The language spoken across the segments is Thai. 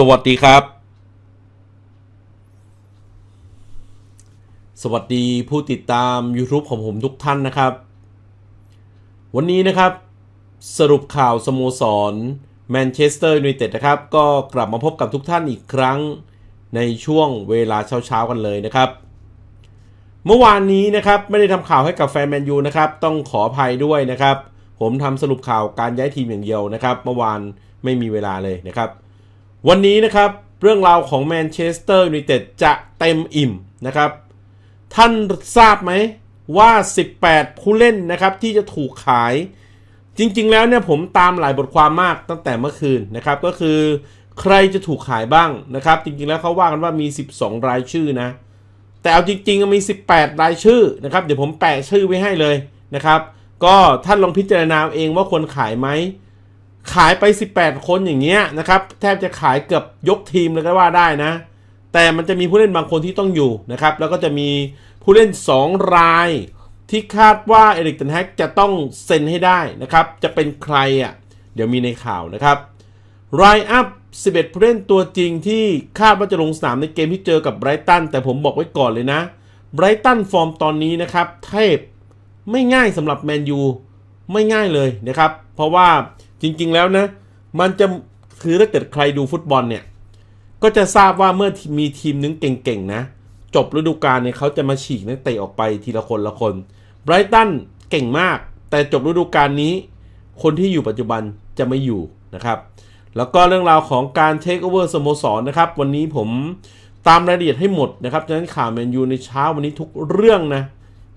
สวัสดีครับ สวัสดีผู้ติดตาม YouTube ของผมทุกท่านนะครับ วันนี้นะครับ สรุปข่าวสโมสร แมนเชสเตอร์ยูไนเต็ดนะครับ ก็กลับมาพบกับทุกท่านอีกครั้งในช่วงเวลาเช้าๆกันเลยนะครับ เมื่อวานนี้นะครับไม่ได้ทำข่าวให้กับแฟนแมนยูนะครับ ต้องขออภัยด้วยนะครับ ผมทำสรุปข่าวการย้ายทีมอย่างเดียวนะครับ เมื่อวานไม่มีเวลาเลยนะครับวันนี้นะครับ เรื่องราวของแมนเชสเตอร์ยูไนเต็ดจะเต็มอิ่ม นะครับ ท่านทราบไหมว่า 18 ผู้เล่นนะครับที่จะถูกขาย จริงๆแล้วเนี่ย ผมตามหลายบทความมากตั้งแต่เมื่อคืนนะครับ ก็คือใครจะถูกขายบ้างนะครับ จริงๆแล้วเขาว่ากันว่ามี 12 รายชื่อนะ แต่เอาจริงๆมี 18 รายชื่อนะครับ เดี๋ยวผมแปะชื่อไว้ให้เลยนะครับ ก็ท่านลองพิจารณาเองว่าควรขายไหมขายไป 18 คนอย่างเงี้ยนะครับ แทบจะขายเกือบยกทีมเลยก็ว่าได้นะ แต่มันจะมีผู้เล่นบางคนที่ต้องอยู่นะครับ แล้วก็จะมีผู้เล่น 2 ราย ที่คาดว่าเอริกตันแฮกจะต้องเซ็นให้ได้นะครับ จะเป็นใครอะ่ะเดี๋ยวมีในข่าวนะครับรายอัพ 11 ผู้เล่นตัวจริงที่คาดว่าจะลงสนามในเกมที่เจอกับไบรตันแต่ผมบอกไว้ก่อนเลยนะไบรตันฟอร์มตอนนี้นะครับ เทพไม่ง่ายสำหรับแมนยูไม่ง่ายเลยนะครับเพราะว่าจริงๆแล้วนะ มันจะคือถ้าเกิดใครดูฟุตบอลเนี่ย ก็จะทราบว่าเมื่อมีทีมนึงเก่งๆนะ จบฤดูกาลเนี่ยเขาจะมาฉีกนักเตะออกไปทีละคนละคนไบรตันเก่งมาก แต่จบฤดูกาลนี้ คนที่อยู่ปัจจุบันจะไม่อยู่นะครับ แล้วก็เรื่องราวของการเทคโอเวอร์สโมสรนะครับ วันนี้ผมตามรายละเอียดให้หมดนะครับฉะนั้นข่าวแมนยูในเช้าวันนี้ทุกเรื่องนะ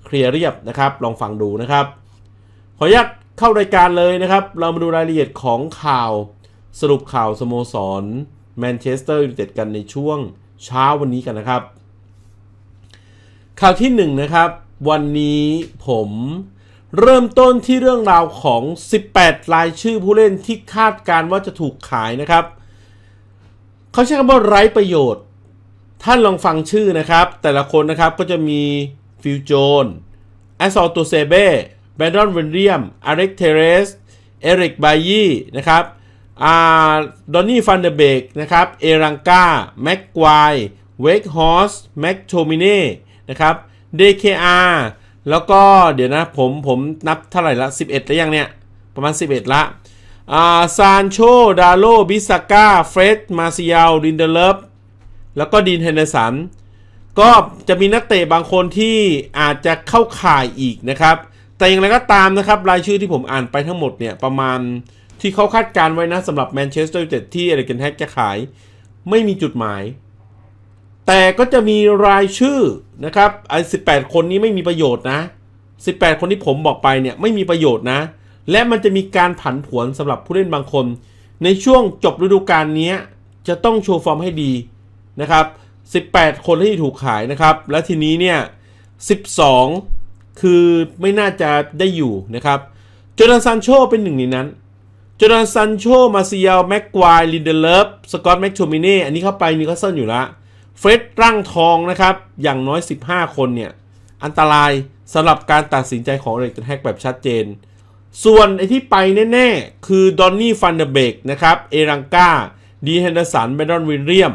เคลียร์เรียบนะครับ ลองฟังดูนะครับ ขออนุญาตเข้ารายการเลยนะครับ เรามาดูรายละเอียดของข่าวสรุปข่าวสโมสรแมนเชสเตอร์ยูไนเต็ดกันในช่วงเช้าวันนี้กันนะครับ ข่าวที่1นะครับวันนี้ผมเริ่มต้นที่เรื่องราวของ 18 รายชื่อผู้เล่นที่คาดการว่าจะถูกขายนะครับเขาใช้คำว่าไร้ประโยชน์ท่านลองฟังชื่อนะครับแต่ละคนนะครับก็จะมีฟิวโจนแอสซอลตัวเซเบ้บรอนวิลเลียมอาริกเทเรส เอริกบายีนะครับดอนนี่ฟันเดเบกนะครับ เอรังกาแม็กควายเวกฮอสแม็กโทมิเน่นะครับ DKR แล้วก็เดี๋ยวนะผมผมนับเท่าไหร่ละ 11แล้วยังเนี่ยประมาณ 11ละซานโชดาโล บิสก้าเฟรดมาซิยาลดินเดเลฟแล้วก็ดินเฮนเดสันก็จะมีนักเตะบางคนที่อาจจะเข้าข่ายอีกนะครับแต่อย่างไรก็ตามนะครับ รายชื่อที่ผมอ่านไปทั้งหมดเนี่ย ประมาณที่เขาคาดการไว้นะสำหรับแมนเชสเตอร์ยูไนเต็ดที่เอริกเกนแฮกจะขาย ไม่มีจุดหมาย แต่ก็จะมีรายชื่อ นะครับไอ้สิคนนี้ไม่มีประโยชน์นะ 18 คนที่ผมบอกไปเนี่ย ไม่มีประโยชน์นะ และมันจะมีการผันผวนสำหรับผู้เล่นบางคน ในช่วงจบฤดูกาลนี้จะต้องโชว์ฟอร์มให้ดีนะครับ18 คนที่ถูกขายนะครับและทีนี้เนี่ย12คือไม่น่าจะได้อยู่นะครับจอร์แดนซันโชเป็นหนึ่งในนั้นจอร์แดนซันโชมาซิเอลแม็กควาย ลินเดเลฟสกอตแม็กโชมิเน่อันนี้เข้าไปนีเขาเซิลอยู่ละเฟรดร่างทองนะครับอย่างน้อย 15 คนเนี่ย อันตรายสำหรับการตัดสินใจของเล็กแฮกแบบชัดเจน ส่วนไอที่ไปแน่ๆ คือ ดอนนี่ฟันเดเบกนะครับเอรังกาดีเฮนเดอร์สันเบดอนวิลเลียม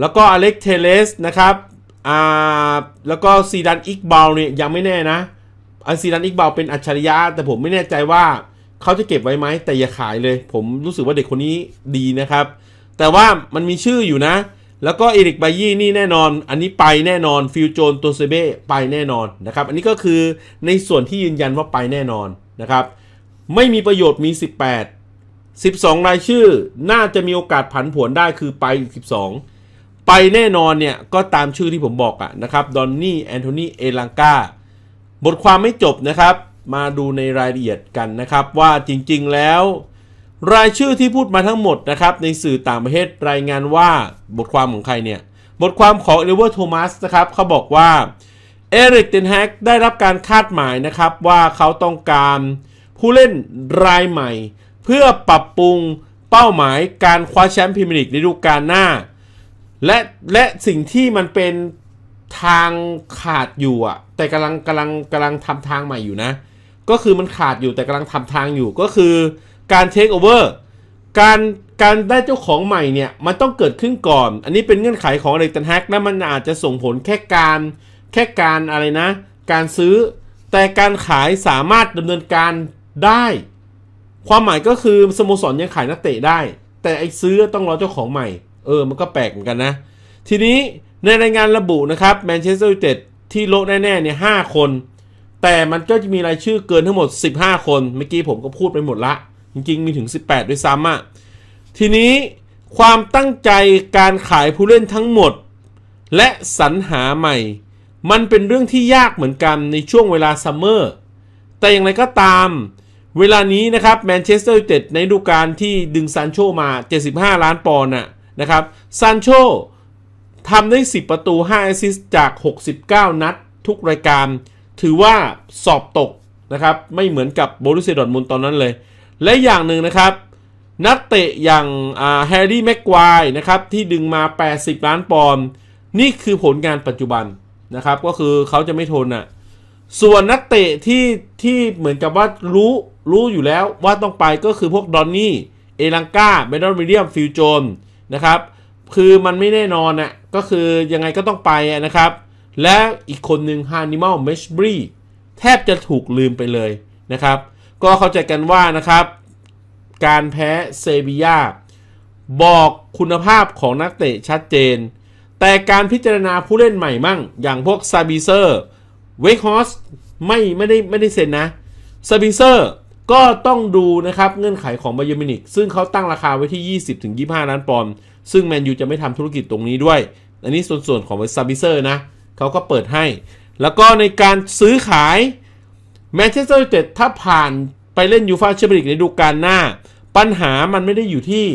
แล้วก็อเล็กเทเลสนะครับอ่าแล้วก็ซีดันอิกบาลเนี่ย ยังไม่แน่นะ อันซีดันอิกบาลเป็นอัจฉริยะแต่ผมไม่แน่ใจว่าเขาจะเก็บไว้ไหมแต่อย่าขายเลย ผมรู้สึกว่าเด็กคนนี้ดีนะครับ แต่ว่ามันมีชื่ออยู่นะ แล้วก็เอริกไบยี่นี่แน่นอน อันนี้ไปแน่นอนฟิวโจนตัวเซเบ้ไปแน่นอนนะครับอันนี้ก็คือในส่วนที่ยืนยันว่าไปแน่นอนนะครับไม่มีประโยชน์มี 18 12 รายชื่อน่าจะมีโอกาสผันผวนได้คือไปอีก12ไปแน่นอนเนี่ยก็ตามชื่อที่ผมบอกอะนะครับดอนนี่แอนโทนีเอลังกาบทความไม่จบนะครับ มาดูในรายละเอียดกันนะครับว่าจริงๆแล้ว รายชื่อที่พูดมาทั้งหมดนะครับในสื่อต่างประเทศรายงานว่าบทความของใครเนี่ยบทความของเอลเวอร์โทมัสนะครับเขาบอกว่าเอริกเดนแฮกได้รับการคาดหมายนะครับว่าเขาต้องการผู้เล่นรายใหม่ เพื่อปรับปรุงเป้าหมาย การคว้าแชมป์พรีเมียร์ลีกในฤดูกาลหน้าและและสิ่งที่มันเป็นทางขาดอยู่อ่ะแต่กำลังกำลังกำลังทำทางใหม่อยู่นะ ก็คือมันขาดอยู่แต่กำลังทำทางอยู่ก็คือการเทคโอเวอร์การการได้เจ้าของใหม่เนี่ยมันต้องเกิดขึ้นก่อน อันนี้เป็นเงื่อนไขของอะไรตันแฮกและมันอาจจะส่งผลแค่การแค่การอะไรนะ การซื้อแต่การขายสามารถดำเนินการได้ ความหมายก็คือสโมสรยังขายนักเตะได้ แต่ไอ้ซื้อต้องรอเจ้าของใหม่เออ มันก็แปลกเหมือนกันนะ ทีนี้ในรายงานระบุนะครับแมนเชสเตอร์ยูไนเต็ดที่โลกแน่ๆเนี่ยห้าคน แต่มันก็จะมีรายชื่อเกินทั้งหมด 15 คน เมื่อกี้ผมก็พูดไปหมดละจริงๆ มีถึง 18 ด้วยซ้ำอะทีนี้ความตั้งใจการขายผู้เล่นทั้งหมด และสรรหาใหม่ มันเป็นเรื่องที่ยากเหมือนกันในช่วงเวลาซัมเมอร์ แต่อย่างไรก็ตาม เวลานี้นะครับแมนเชสเตอร์ยูไนเต็ดในดูการที่ดึงซานโชมา75 ล้านปอนด์น่ะนะครับซานโชทำได้ 10 ประตู 5 แอสซิสต์จาก 69 นัดทุกรายการ ถือว่าสอบตกนะครับ ไม่เหมือนกับโบรุสเซียดอนทมุนตอนนั้นเลย และอย่างหนึ่งนะครับ นักเตะอย่างแฮร์รี่แม็กควายนะครับ ที่ดึงมา 80 ล้านปอนด์นี่คือผลงานปัจจุบันนะครับ ก็คือเขาจะไม่ทนอ่ะ ส่วนนักเตะที่ที่เหมือนกับว่ารู้ รู้อยู่แล้วว่าต้องไปก็คือพวกดอนนี่เอลังกาเบนดอนวิลเลียมฟิลโจนนะครับ คือมันไม่แน่นอนนะก็คือยังไงก็ต้องไปนะครับ และอีกคนหนึ่งฮานิมอลเมชบรีแทบจะถูกลืมไปเลยนะครับ ก็เข้าใจกันว่านะครับ การแพ้เซบียาบอกคุณภาพของนักเตะชัดเจน แต่การพิจารณาผู้เล่นใหม่มั่ง อย่างพวกซาบิเซอร์เวกฮอสไม่ไม่ได้ไม่ได้เซ็นนะซาบิเซอร์ก็ต้องดูนะครับเงื่อนไขของบาเยมินิกซึ่งเขาตั้งราคาไว้ที่ 20-25ล้านปอนด์ซึ่งแมนยูจะไม่ทำธุรกิจตรงนี้ด้วย อันนี้ส่วนส่วนของซาบิเซอร์นะเขาก็เปิดให้ แล้วก็ในการซื้อขายแมนเชสเตอร์ยูไนเต็ดถ้าผ่านไปเล่นยูฟาแชมเปี้ยนส์กในฤดูกาลหน้า ปัญหามันไม่ได้อยู่ที่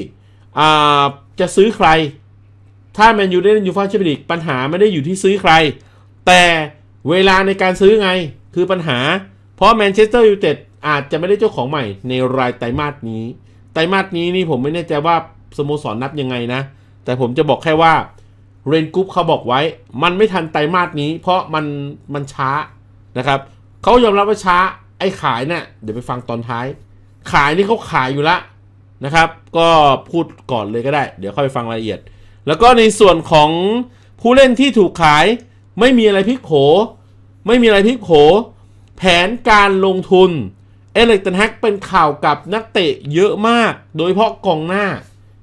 จะซื้อใคร ถ้าแมนยูได้เล่นยูฟาแชมเปี้ยนส์กปัญหาไม่ได้อยู่ที่ซื้อใคร แต่เวลาในการซื้อไงคือปัญหา เพราะแมนเชสเตอร์ยูไนเต็ดอาจจะไม่ได้เจ้าของใหม่ในรายไตรมาสนี้ ไตรมาสนี้นี่ผมไม่แน่ใจว่าสโมสรนนับยังไงนะ แต่ผมจะบอกแค่ว่า เรนกรุ๊ปเขาบอกไว้ มันไม่ทันไตรมาสนี้ เพราะมันมันช้านะครับ เขายอมรับว่าช้า ไอ้ขายเนะี่ยเดี๋ยวไปฟังตอนท้าย ขายนี่เขาขายอยู่ละนะครับ ก็พูดก่อนเลยก็ได้ เดี๋ยวค่อยไปฟังรายละเอียด แล้วก็ในส่วนของผู้เล่นที่ถูกขาย ไม่มีอะไรพลิกโผไม่มีอะไรพลิกโผแผนการลงทุนเอเล็กตันแฮกเป็นข่าวกับนักเตะเยอะมาก โดยเฉพาะกองหน้า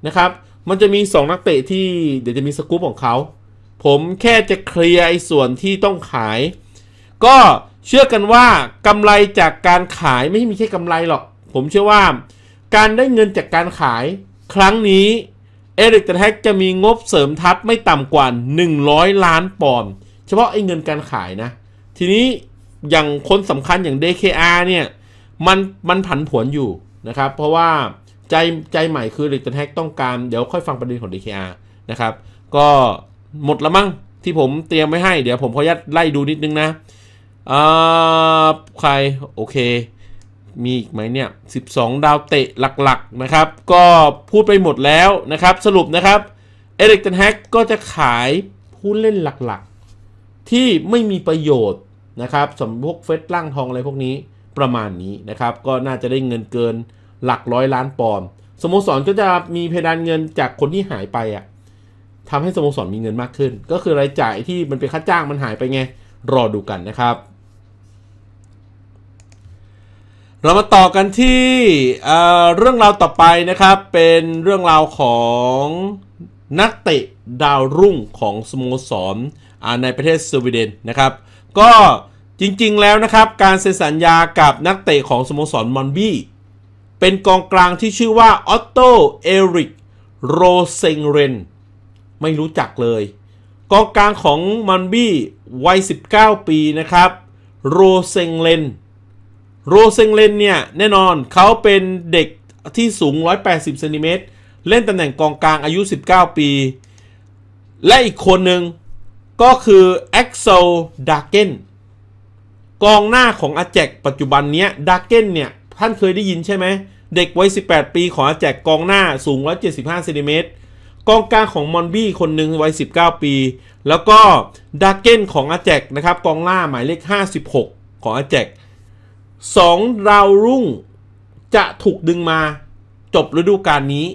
นะครับ มันจะมี 2 นักเตะที่เดี๋ยวจะมีสกู๊ปของเขา ผมแค่จะเคลียร์ไอ้ส่วนที่ต้องขาย ก็เชื่อกันว่ากำไรจากการขายไม่มีแค่กำไรหรอก ผมเชื่อว่าการได้เงินจากการขาย ครั้งนี้เอริกตันแฮกจะมีงบเสริมทัพไม่ต่ำกว่า 100 ล้านปอนด์เฉพาะไอ้เงินการขายนะ ทีนี้อย่างคนสำคัญอย่าง DKR เนี่ยมันมันผันผวนอยู่ นะครับเพราะว่าใจใจใหม่คือริกเทนแฮกต้องการ เดี๋ยวค่อยฟังประเด็นของ DKR นะครับก็หมดละมั้งที่ผมเตรียมไว้ให้เดี๋ยวผมขอยัดไล่ดูนิดนึงนะอใครโอเคมีอีกไหมเนี่ย12 ดาวเตะหลักๆนะครับ ก็พูดไปหมดแล้วนะครับ สรุปนะครับเอริกตันแฮกก็จะขายผู้เล่นหลักๆ ที่ไม่มีประโยชน์นะครับสำหรับพวกเฟสล่างทองอะไรพวกนี้ประมาณนี้นะครับก็น่าจะได้เงินเกินหลักร้อยล้านปอนด์สโมสรก็จะมีเพดานเงินจากคนที่หายไปอะ่ะทำให้สโมสรมีเงินมากขึ้น ก็คือรายจ่ายที่มันเป็นค่าจ้างมันหายไปไงรอดูกันนะครับ เรามาต่อกันที่เเรื่องราวต่อไปนะครับเป็นเรื่องราวของนักเตะดาวรุ่งของสโมสรในประเทศสวีเดนนะครับก็จริงๆ แล้วนะครับ การเซ็นสัญญากับนักเตะของสโมสรมอนบี้ เป็นกองกลางที่ชื่อว่าออตโต เอริก โรเซงเรนไม่รู้จักเลย กองกลางของมอนบี้ วัย 19 ปีนะครับโรเซงเรนโรเซงเรนเนี่ย แน่นอนเขาเป็นเด็กที่สูง 180เซนติเมตรเล่นตำแหน่งกองกลางอายุ 19 ปี และอีกคนหนึ่งก็คือแอ็กโซดาเกนกองหน้าของอาแจกปัจจุบันเนี้ยดาเก้นเนี่ย ท่านเคยได้ยินใช่ไหมเด็กวัยสิปีของอาแจกกองหน้าสูง 175เซนติเมตรกองกลางของมอนบี้คนหนึ่งวัย19 ปี แล้วก็ ดาเก้นของอาแจกนะครับกองหน้าหมายเลข 56 ของอาแจกสองดาวรุ่งจะถูกดึงมาจบฤดูกาลนี้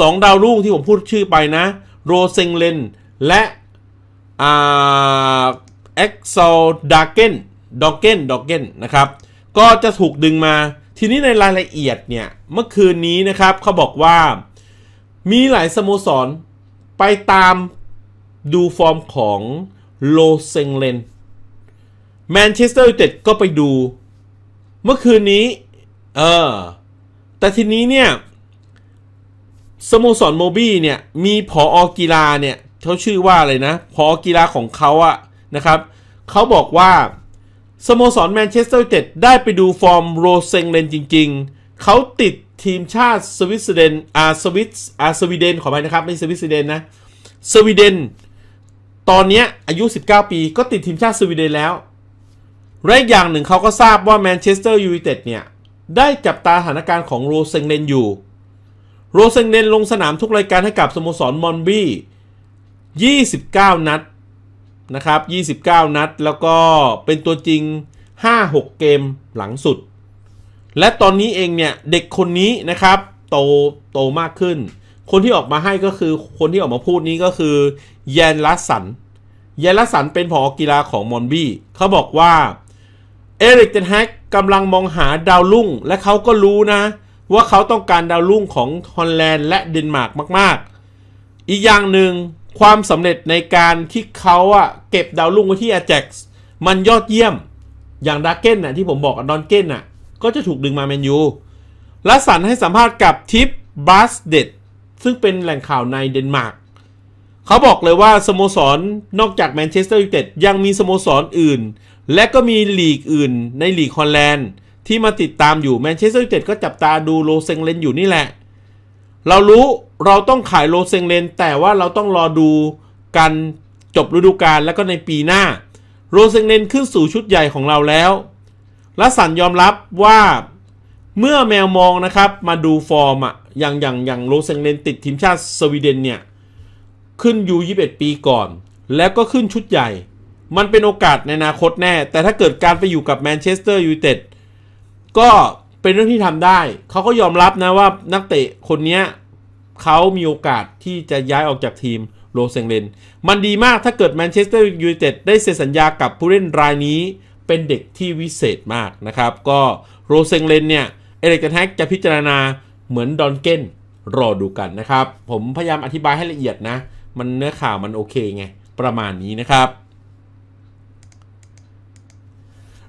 สองดาวรุ่งที่ผมพูดชื่อไปนะโรเซงเลน และอ่าเอ็กซ์โซดาเก้นดอกเก้นดอกเก้นนะครับ ก็จะถูกดึงมา ทีนี้ในรายละเอียดเนี่ย เมื่อคืนนี้นะครับ เขาบอกว่า มีหลายสโมสรไปตามดูฟอร์มของโลเซงเลนแมนเชสเตอร์ยูไนเต็ดก็ไปดู เมื่อคืนนี้ เออ แต่ทีนี้เนี่ย สโมสรโมบี้เนี่ย มีผออกีฬาเนี่ย เขาชื่อว่าอะไรนะผออกีฬาของเขาอะนะครับ เขาบอกว่าสโมสรแมนเชสเตอร์ยูไนเต็ดได้ไปดูฟอร์มโรเซงเลนจริงๆ เขาติดทีมชาติสวิตเซอร์แลนด์อาสวิตอาสวีเดนขอไปนะครับ ไม่สวิตเซอร์แลนด์นะสวีเดน ตอนนี้อายุ 19 ปี ก็ติดทีมชาติสวีเดนแล้ว แรอกอย่างหนึ่งเขาก็ทราบว่าแมนเชสเตอร์ยูไนเต็ดเนี่ย ได้จับตาสถานการณ์ของโรเซงเลนอยู่ โรเซงเลนลงสนามทุกรายการให้กับสโมสร มอนบี้ 29 นัดนะครับ 29 นัด แล้วก็เป็นตัวจริง 5-6 เกมหลังสุด และตอนนี้เองเนี่ยเด็กคนนี้นะครับโตโตมากขึ้น คนที่ออกมาให้ก็คือคนที่ออกมาพูดนี้ก็คือ แยนลัสสันแยนลัสสันเป็นผอ กีฬาของมอนบี้เขาบอกว่าเอริกเดนแฮกกำลังมองหาดาวรุ่ง และเขาก็รู้นะ ว่าเขาต้องการดาวรุ่งของฮอลแลนด์และเดนมาร์กมากๆ อีกอย่างหนึ่งความสำเร็จในการที่เขาอะเก็บดาวรุ่งไว้ที่ Ajax มันยอดเยี่ยมอย่างดาร์เก้นน่ะที่ผมบอกกับดอนเก้นน่ะก็จะถูกดึงมาแมนยูลัสันให้สัมภาษณ์กับทิปบัสเดดซึ่งเป็นแหล่งข่าวในเดนมาร์กเขาบอกเลยว่าสโมสรนอกจากแมนเชสเตอร์ยูไนเต็ดยังมีสโมสรออื่น และก็มีลีกอื่นในลีกฮอลแลนด์ ที่มาติดตามอยู่แมนเชสเตอร์ยูไนเต็ดก็จับตาดูโลเซงเลนอยู่นี่แหละเรารู้เราต้องขายโลเซงเลนแต่ว่าเราต้องรอดูกันจบฤดูกาลแล้วก็ในปีหน้าโรเซงเลนขึ้นสู่ชุดใหญ่ของเราแล้วและสันยอมรับว่าเมื่อแมวมองนะครับมาดูฟอร์มอะอย่างอย่างอย่างโรเซงเลนติดทีมชาติสวีเดนเนี่ย ขึ้นยู21 ปีก่อนแล้วก็ขึ้นชุดใหญ่ มันเป็นโอกาสในอนาคตแน่ แต่ถ้าเกิดการไปอยู่กับแมนเชสเตอร์ยูไนเต็ดก็เป็นเรื่องที่ทำได้ เขาก็ยอมรับนะว่านักเตะ คนนี้เขามีโอกาสที่จะย้ายออกจากทีมโรเซงเลน มันดีมากถ้าเกิดแมนเชสเตอร์ยูไนเต็ดได้เซ็นสัญญากับผู้เล่นรายนี้ เป็นเด็กที่วิเศษมากนะครับ ก็โรเซงเลนเนี่ยเอเล็กแท็กจะพิจารณาเหมือนดอนเกนรอดูกันนะครับ ผมพยายามอธิบายให้ละเอียดนะ มันเนื้อข่าวมันโอเคไง ประมาณนี้นะครับ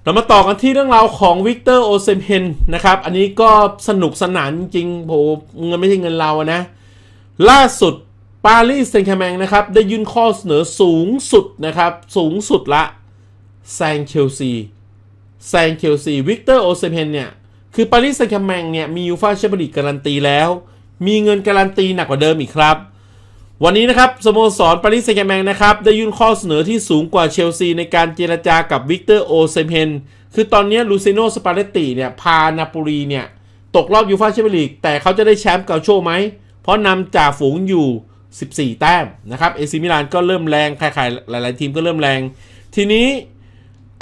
เรามาต่อกันที่เรื่องราวของวิกเตอร์โอเซมเฮนนะครับ อันนี้ก็สนุกสนานจริงโหเงินไม่ใช่เงินเราอะนะ ล่าสุดปารีสเซงต์แช์แมงนะครับ ได้ยื่นข้อเสนอสูงสุดนะครับ สูงสุดละแซงเชลซีแซงเชลซีวิกเตอร์โอเซมเฮนเนี่ย คือปารีสแซงต์แช์แมงเนี่ยมียูฟ่าแชมเปี้ยนลีกการันตีแล้ว มีเงินการันตีหนักกว่าเดิมอีกครับวันนี้นะครับ สโมสรปารีสแซงต์แมงนะครับ ได้ยื่นข้อเสนอที่สูงกว่าเชลซีในการเจรจากับวิกเตอร์โอเซเพนคือตอนนี้ลูซิโนสปาเลตติเนี่ยพานาปูรีเนี่ยตกรอบยูฟ่าแชมเปี้ยนลีก แต่เขาจะได้แชมป์เกาโชไหม เพราะนำจ่าฝูงอยู่ 14 แต้มนะครับ เอซิมิลานก็เริ่มแรงใครๆหลายๆทีมก็เริ่มแรง ทีนี้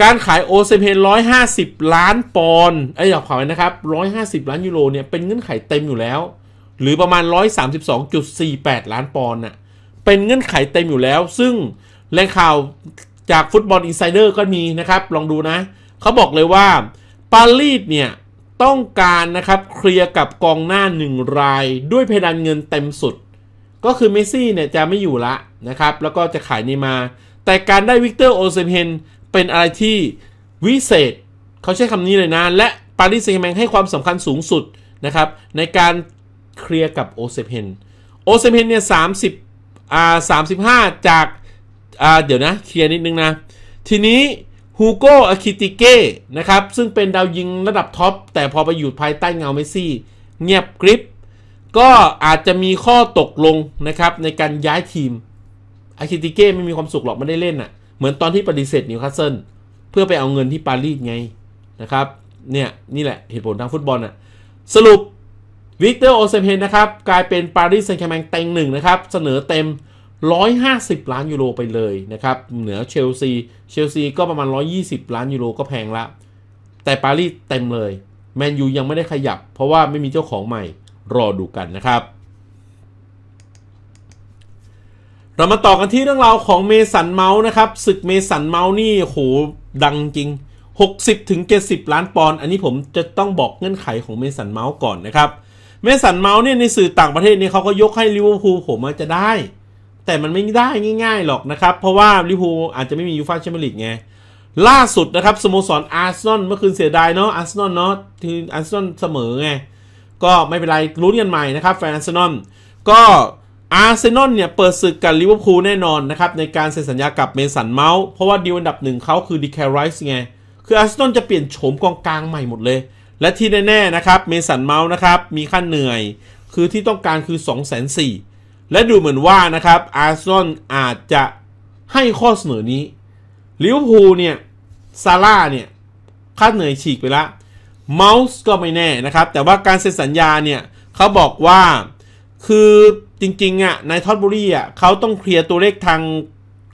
การขายโอเซเพน150 ล้านปอนด์ไอ้ยขกขวยนะครับ 150 ล้านยูโรเนี่ยเป็นเงื่อนไขเต็มอยู่แล้วหรือประมาณ 132.48 ล้านปอนด์น่ะเป็นเงื่อนไขเต็มอยู่แล้ว ซึ่งแหล่งข่าวจากฟุตบอลอินไซเดอร์ก็มีนะครับ ลองดูนะ เขาบอกเลยว่าปารีสเนี่ย ต้องการนะครับเคลียร์กับกองหน้า1รายด้วยเพดานเงินเต็มสุด ก็คือเมซี่เนี่ยจะไม่อยู่ละนะครับ แล้วก็จะขายนีมา แต่การได้วิกเตอร์โอเซมเฮนเป็นอะไรที่ วิเศษเขาใช้คำนี้เลยนะ และปารีสแซงต์แมงให้ความสำคัญสูงสุดนะครับในการเคลียร์กับโอเซเพนโอเซเพนเนี่ยสามสิบอ่าสามสิบห้าจากอ่าเดี๋ยวนะเคลียร์นิดนึงนะ ทีนี้ฮูโกอาคิติเก้นะครับ ซึ่งเป็นดาวยิงระดับท็อป แต่พอไปอยู่ภายใต้เงาเมซี่ เงียบกริบก็อาจจะมีข้อตกลงนะครับ ในการย้ายทีมอาคิติเก้ไม่มีความสุขหรอกไม่ได้เล่นอะ่ะ เหมือนตอนที่ปฏิเสธนิวคาสเซิลเพื่อไปเอาเงินที่ปารีสไงนะครับเนี่ยนี่แหละเหตุผลทางฟุตบอลอะ่ะสรุปวิกเตอร์โอเซเพนนะครับ กลายเป็นปารีสแซงต์แชร์แมงเต็งหนึ่งนะครับ เสนอเต็ม 150 ล้านยูโรไปเลยนะครับ เหนือเชลซี เชลซีก็ประมาณ 120 ล้านยูโรก็แพงละแต่ปารีสเต็มเลย แมนยูยังไม่ได้ขยับ เพราะว่าไม่มีเจ้าของใหม่รอดูกันนะครับ เรามาต่อกันที่เรื่องราวของเมสันเมาส์นะครับศึกเมสันเมาส์นี่โหดังจริง 60-70 ล้านปอนด์อันนี้ผมจะต้องบอกเงื่อนไขของเมสันเมาส์ก่อนนะครับเมสันเมาส์เนี่ยในสื่อต่างประเทศเนี่ยเขาก็ยกให้ลิเวอร์พูลผมจจะได้ แต่มันไม่ได้ง่ายๆหรอกนะครับ เพราะว่าลิเวอร์พูลอาจจะไม่มียูฟ่าแชมเปี้ยนลีกไง ล่าสุดนะครับ สโมสรอาร์เซนอลเมื่อคืนเสียดายเนาะอาร์เซนอลเนาะทีมอาร์เซนอลเสมอไง ก็ไม่เป็นไรรุ้นกันใหม่นะครับ แฟนอาร์เซนอลก็อาร์เซนอลเนี่ย เปิดศึกกับลิเวอร์พูลแน่นอนนะครับ ในการเซ็นสัญญากับเมสันเมาส์ เพราะว่าดีลอันดับหนึ่งเขาคือดีแคไรส์ไงคืออาร์เซนอลจะเปลี่ยนโฉมกองกลางใหม่หมดเลยและที่แน่ๆ นะครับเมสันเมาส์นะครับ มีค่าเหนื่อยคือที่ต้องการคือ 2 0 0 0 0และดูเหมือนว่านะครับ อาร์ซอนอาจจะให้ข้อเสนอนี้ลิวพูลเนี่ย ซาร่าเนี่ย ค่าเหนื่อยฉีกไปละเมาส์ก็ไม่แน่นะครับ แต่ว่าการเซ็นสัญญาเนี่ยเขาบอกว่าคือจริงๆอ่ะนายทอตบุรีอ่ะเขาต้องเคลียร์ตัวเลขทาง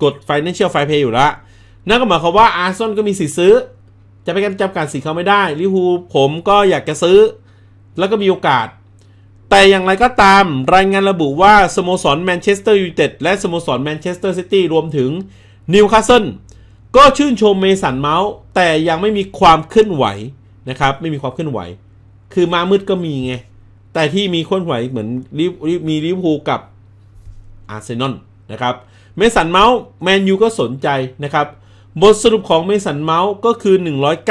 กฎ Financial Fair Play อยู่ละนั่นก็หมายความว่าอาร์ซอนก็มีสิทธิ์ซื้อจะไปกันจบการสีเขาไม่ได้ลิฮูผมก็อยากจะซื้อ แล้วก็มีโอกาส แต่อย่างไรก็ตามรายงานระบุว่า สโมสรแมนเชสเตอร์ยูไนเต็ดและสโมสรแมนเชสเตอร์ซิตี้รวมถึงนิวคาสเซิลก็ชื่นชมเมสันเมาส์ แต่ยังไม่มีความเคลื่อนไหวนะครับ ไม่มีความเคลื่อนไหว คือมามืดก็มีไง แต่ที่มีเคลื่อนไหวเหมือนมีลิฟวูกับอาร์เซนอลนะครับ เมสันเมาส์แมนยูก็สนใจนะครับบทสรุปของเมสันเมาส์ก็คือ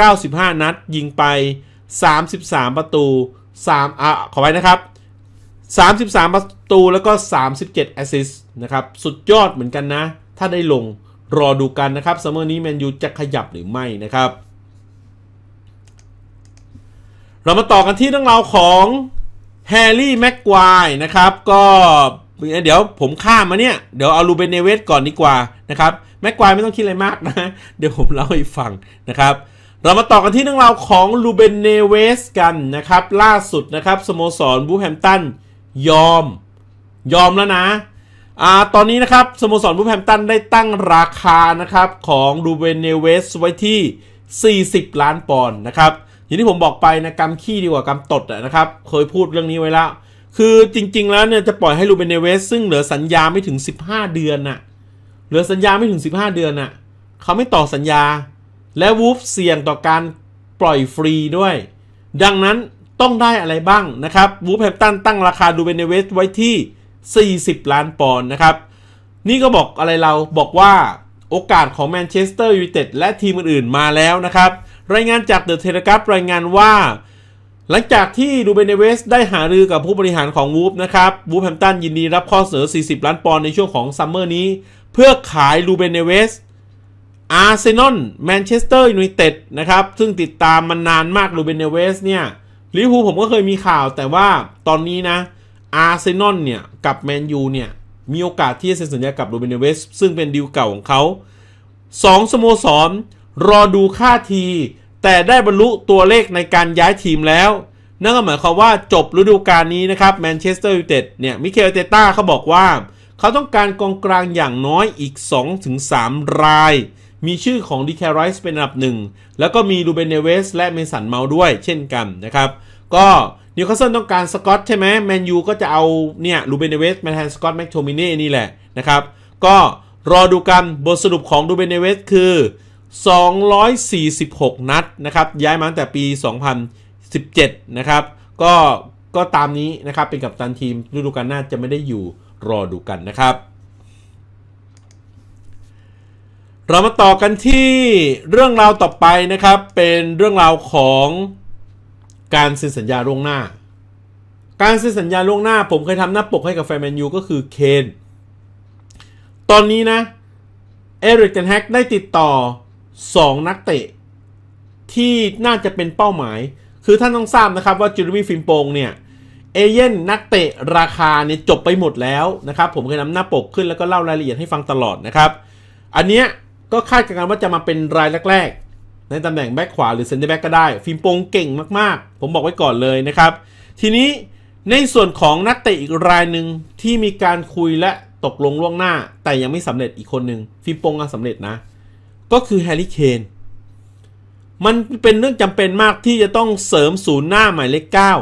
195 นัดยิงไป 33 ประตู3อ่ะขอไว้นะครับ 33 ประตูแล้วก็ 37 แอสซิสต์นะครับ สุดยอดเหมือนกันนะ ถ้าได้ลงรอดูกันนะครับซัมเมอร์นี้แมนยูจะขยับหรือไม่นะครับ เรามาต่อกันที่เรื่องราวของแฮร์รี่แม็กควายนะครับ ก็ เดี๋ยวผมข้ามมาเนี่ย เดี๋ยวเอาลูเบนเนเวสก่อนดีกว่านะครับแม็กควายไม่ต้องคิดอะไรมากนะเดี๋ยวผมเล่าให้ฟัง นะครับ เรามาต่อกันที่เรื่องราวของลูเบนเนเวสกันนะครับ ล่าสุดนะครับสโมสรบูแฮมตันยอม ยอมแล้วนะ อ่าตอนนี้นะครับ สโมสรบูแฮมตันได้ตั้งราคานะครับ ของลูเบนเนเวสไว้ที่ 40 ล้านปอนด์นะครับอย่างที่ผมบอกไปนะกำขี้ดีกว่ากำตดนะครับ เคยพูดเรื่องนี้ไว้แล้วคือจริง ๆ แล้วเนี่ยจะปล่อยให้ลูเบนเนเวสซึ่งเหลือสัญญาไม่ถึง 15 เดือนน่ะลือสัญญาไม่ถึง 15 เดือนน่ะ เขาไม่ต่อสัญญาและวูฟเสี่ยงต่อการปล่อยฟรีด้วย ดังนั้นต้องได้อะไรบ้างนะครับวูฟแฮมตันตั้งราคาดูเบนเนเวสไว้ที่ 40 ล้านปอนด์นะครับ นี่ก็บอกอะไรเราบอกว่าโอกาสของแมนเชสเตอร์ยูไนเต็ดและทีมอื่นๆ มาแล้วนะครับ รายงานจากเดอะเทเลกราฟรายงานว่า หลังจากที่ดูเบนเนเวสได้หารือกับผู้บริหารของวูฟนะครับวูฟแฮมตันยินดีรับข้อเสนอ40 ล้านปอนด์ในช่วงของซัมเมอร์นี้เพื่อขายลูเบเนเวส อาร์เซนอลแมนเชสเตอร์ยูไนเต็ด นะครับ ซึ่งติดตามมานานมากลูเบเนเวสเนี่ยลิเวอร์พูลผมก็เคยมีข่าวแต่ว่าตอนนี้นะ อาร์เซนอลเนี่ย กับแมนยูเนี่ย มีโอกาสที่จะเซ็นสัญญากับลูเบเนเวสซึ่งเป็นดีลเก่าของเขาสองสโมสรรอดูค่าที แต่ได้บรรลุตัวเลขในการย้ายทีมแล้ว นั่นก็หมายความว่าจบฤดูกาลนี้นะครับแมนเชสเตอร์ยูไนเต็ดเนี่ยมิเคลเตต้าเขาบอกว่าเขาต้องการกองกลางอย่างน้อยอีก 2-3 ราย มีชื่อของดีแคไรส์เป็นอันดับหนึ่ง แล้วก็มีรูเบนเนเวสและเมสันเมาด้วยเช่นกันนะครับ ก็นิวคาสเซิลต้องการสกอตใช่ไหมแมนยูก็จะเอาเนี่ยลูเบนเนเวสมาแทนสกอตแม็กโทมินีนี่แหละนะครับ ก็รอดูกัน บทสรุปของลูเบนเนเวสคือ 246 นัดนะครับ ย้ายมาตั้งแต่ปี 2017 นะครับ ก็ก็ตามนี้นะครับเป็นกับตันทีมฤดูกาลหน้าจะไม่ได้อยู่รอดูกันนะครับ เรามาต่อกันที่เรื่องราวต่อไปนะครับเป็นเรื่องราวของการเซ็นสัญญาล่วงหน้า การเซ็นสัญญาล่วงหน้าผมเคยทำหน้าปกให้กับแฟนแมนยูก็คือ เคน ตอนนี้นะเอริกเทนแฮกได้ติดต่อ 2 นักเตะ ที่น่าจะเป็นเป้าหมาย คือท่านต้องทราบนะครับ ว่าจูเลมี่ฟิมโปงเนี่ยเอเย่นนักเตะราคาเนี่ยจบไปหมดแล้วนะครับ ผมเคยนำหน้าปกขึ้นแล้วก็เล่ารายละเอียดให้ฟังตลอดนะครับ อันเนี้ยก็คาดการณ์ว่าจะมาเป็นรายแรกๆ ในตำแหน่งแบ็คขวาหรือเซนเตอร์แบ็กก็ได้ ฟิมโปงเก่งมากๆ ผมบอกไว้ก่อนเลยนะครับ ทีนี้ในส่วนของนักเตะอีกรายหนึ่งที่มีการคุยและตกลงล่วงหน้า แต่ยังไม่สำเร็จอีกคนหนึ่งฟิมโปงก็สำเร็จนะก็คือแฮร์รี่เคนมันเป็นเรื่องจำเป็นมากที่จะต้องเสริมศูนย์หน้าหมายเลขเก้า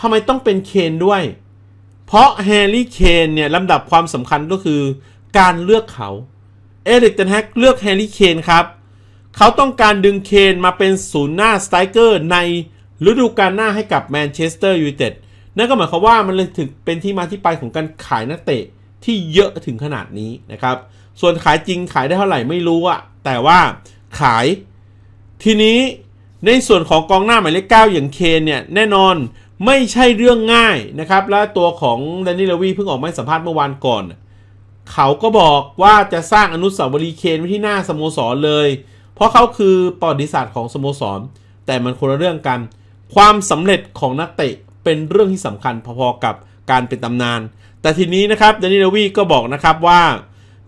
ทำไมต้องเป็นเคนด้วย เพราะแฮร์รี่เคนเนี่ยลำดับความสำคัญก็คือการเลือกเขา เอริกเดนแฮกเลือกแฮร์รี่เคนครับ เขาต้องการดึงเคนมาเป็นศูนย์หน้าสไตรเกอร์ในฤดูกาลหน้าให้กับแมนเชสเตอร์ยูไนเต็ด นั่นก็หมายความว่ามันเลยถึงเป็นที่มาที่ไปของการขายนักเตะที่เยอะถึงขนาดนี้นะครับ ส่วนขายจริงขายได้เท่าไหร่ไม่รู้อะแต่ว่าขาย ทีนี้ในส่วนของกองหน้าหมายเลขเก้าอย่างเคนเนี่ยแน่นอนไม่ใช่เรื่องง่ายนะครับ และตัวของแดนนี่เลวีเพิ่งออกมาสัมภาษณ์เมื่อวานก่อน เขาก็บอกว่าจะสร้างอนุสาวรีย์เคนไว้ที่หน้าสโมสรเลย เพราะเขาคือประวัติศาสตร์ของสโมสร แต่มันคนละเรื่องกัน ความสำเร็จของนักเตะเป็นเรื่องที่สำคัญ พอ ๆ กับการเป็นตำนานแต่ทีนี้นะครับแดนนี่เลวีก็บอกนะครับว่า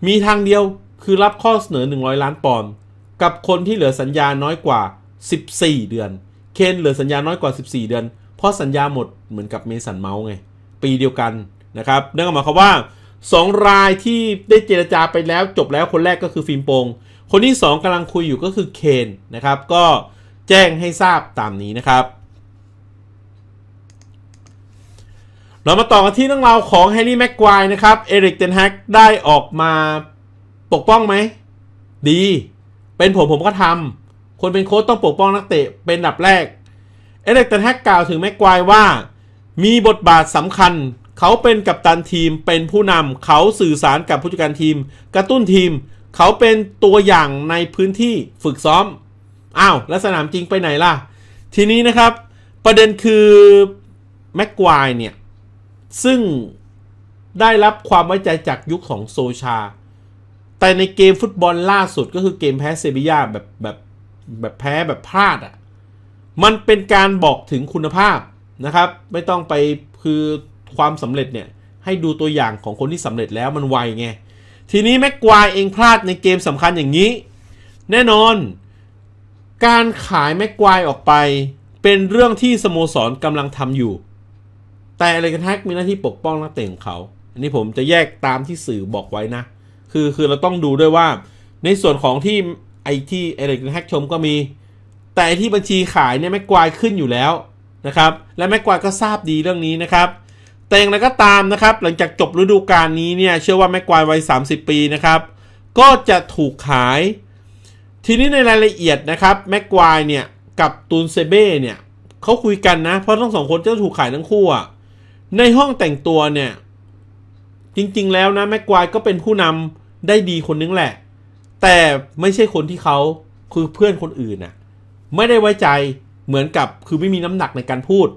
มีทางเดียวคือรับข้อเสนอ100 ล้านปอนด์กับคนที่เหลือสัญญาน้อยกว่า 14 เดือนเคนเหลือสัญญาน้อยกว่า 14 เดือนเพราะสัญญาหมดเหมือนกับเมสันเมาส์ไง ปีเดียวกันนะครับนั่นก็หมายความว่า 2 รายที่ได้เจรจาไปแล้วจบแล้วคนแรกก็คือฟิล์มโปง คนที่ 2กำลังคุยอยู่ก็คือเคนนะครับก็แจ้งให้ทราบตามนี้นะครับ เรามาต่อกันที่เรื่องราวของแฮร์รี่แม็กควายนะครับเอริกเทนแฮกได้ออกมาปกป้องไหม ดี เป็นผมผมก็ทำ คนเป็นโค้ชต้องปกป้องนักเตะเป็นดับแรกเอเล็กเตอร์แฮกกล่าวถึงแม็กควายว่า มีบทบาทสำคัญ เขาเป็นกัปตันทีมเป็นผู้นำเขาสื่อสารกับผู้จัดการทีม กระตุ้นทีม เขาเป็นตัวอย่างในพื้นที่ฝึกซ้อม อ้าวแล้วสนามจริงไปไหนล่ะ ทีนี้นะครับ ประเด็นคือแม็กควายเนี่ย ซึ่งได้รับความไว้ใจจากยุคของโซชา แต่ในเกมฟุตบอลล่าสุด ก็คือเกมแพ้เซบียาแบบแบบแบบแพ้แบบพลาดอะ่ะมันเป็นการบอกถึงคุณภาพนะครับ ไม่ต้องไปคือความสำเร็จเนี่ย ให้ดูตัวอย่างของคนที่สำเร็จแล้วมันไวไง ทีนี้แม็กควายเองพลาดในเกมสำคัญอย่างนี้ แน่นอนการขายแม็กควายออกไปเป็นเรื่องที่สโมสรกำลังทำอยู่ แต่อะไรกันแท็กมีหน้าที่ปกป้องนักเตะของเขา อันนี้ผมจะแยกตามที่สื่อบอกไว้นะ คือคือเราต้องดูด้วยว่าในส่วนของที่ไอที่อะไรกแท็กชมก็มีแต่ที่บัญชีขายเนี่ยแม็กควายขึ้นอยู่แล้วนะครับและแม็กควายก็ทราบดีเรื่องนี้นะครับ แต่อย่างไรก็ตามนะครับ หลังจากจบฤดูกาลนี้เนี่ยเชื่อว่าแม็กควายวัย 30 ปีนะครับ ก็จะถูกขายทีนี้ในรายละเอียดนะครับแม็กควายเนี่ยกับตูนเซเบ้เนี่ยเขาคุยกันนะเพราะทั้งสองคนจะถูกขายทั้งคู่ในห้องแต่งตัวเนี่ยจริงๆแล้วนะแม็กควายก็เป็นผู้นำได้ดีคนนึงแหละ แต่ไม่ใช่คนที่เขาคือเพื่อนคนอื่นนะไม่ได้ไว้ใจเหมือนกับคือไม่มีน้ำหนักในการพูด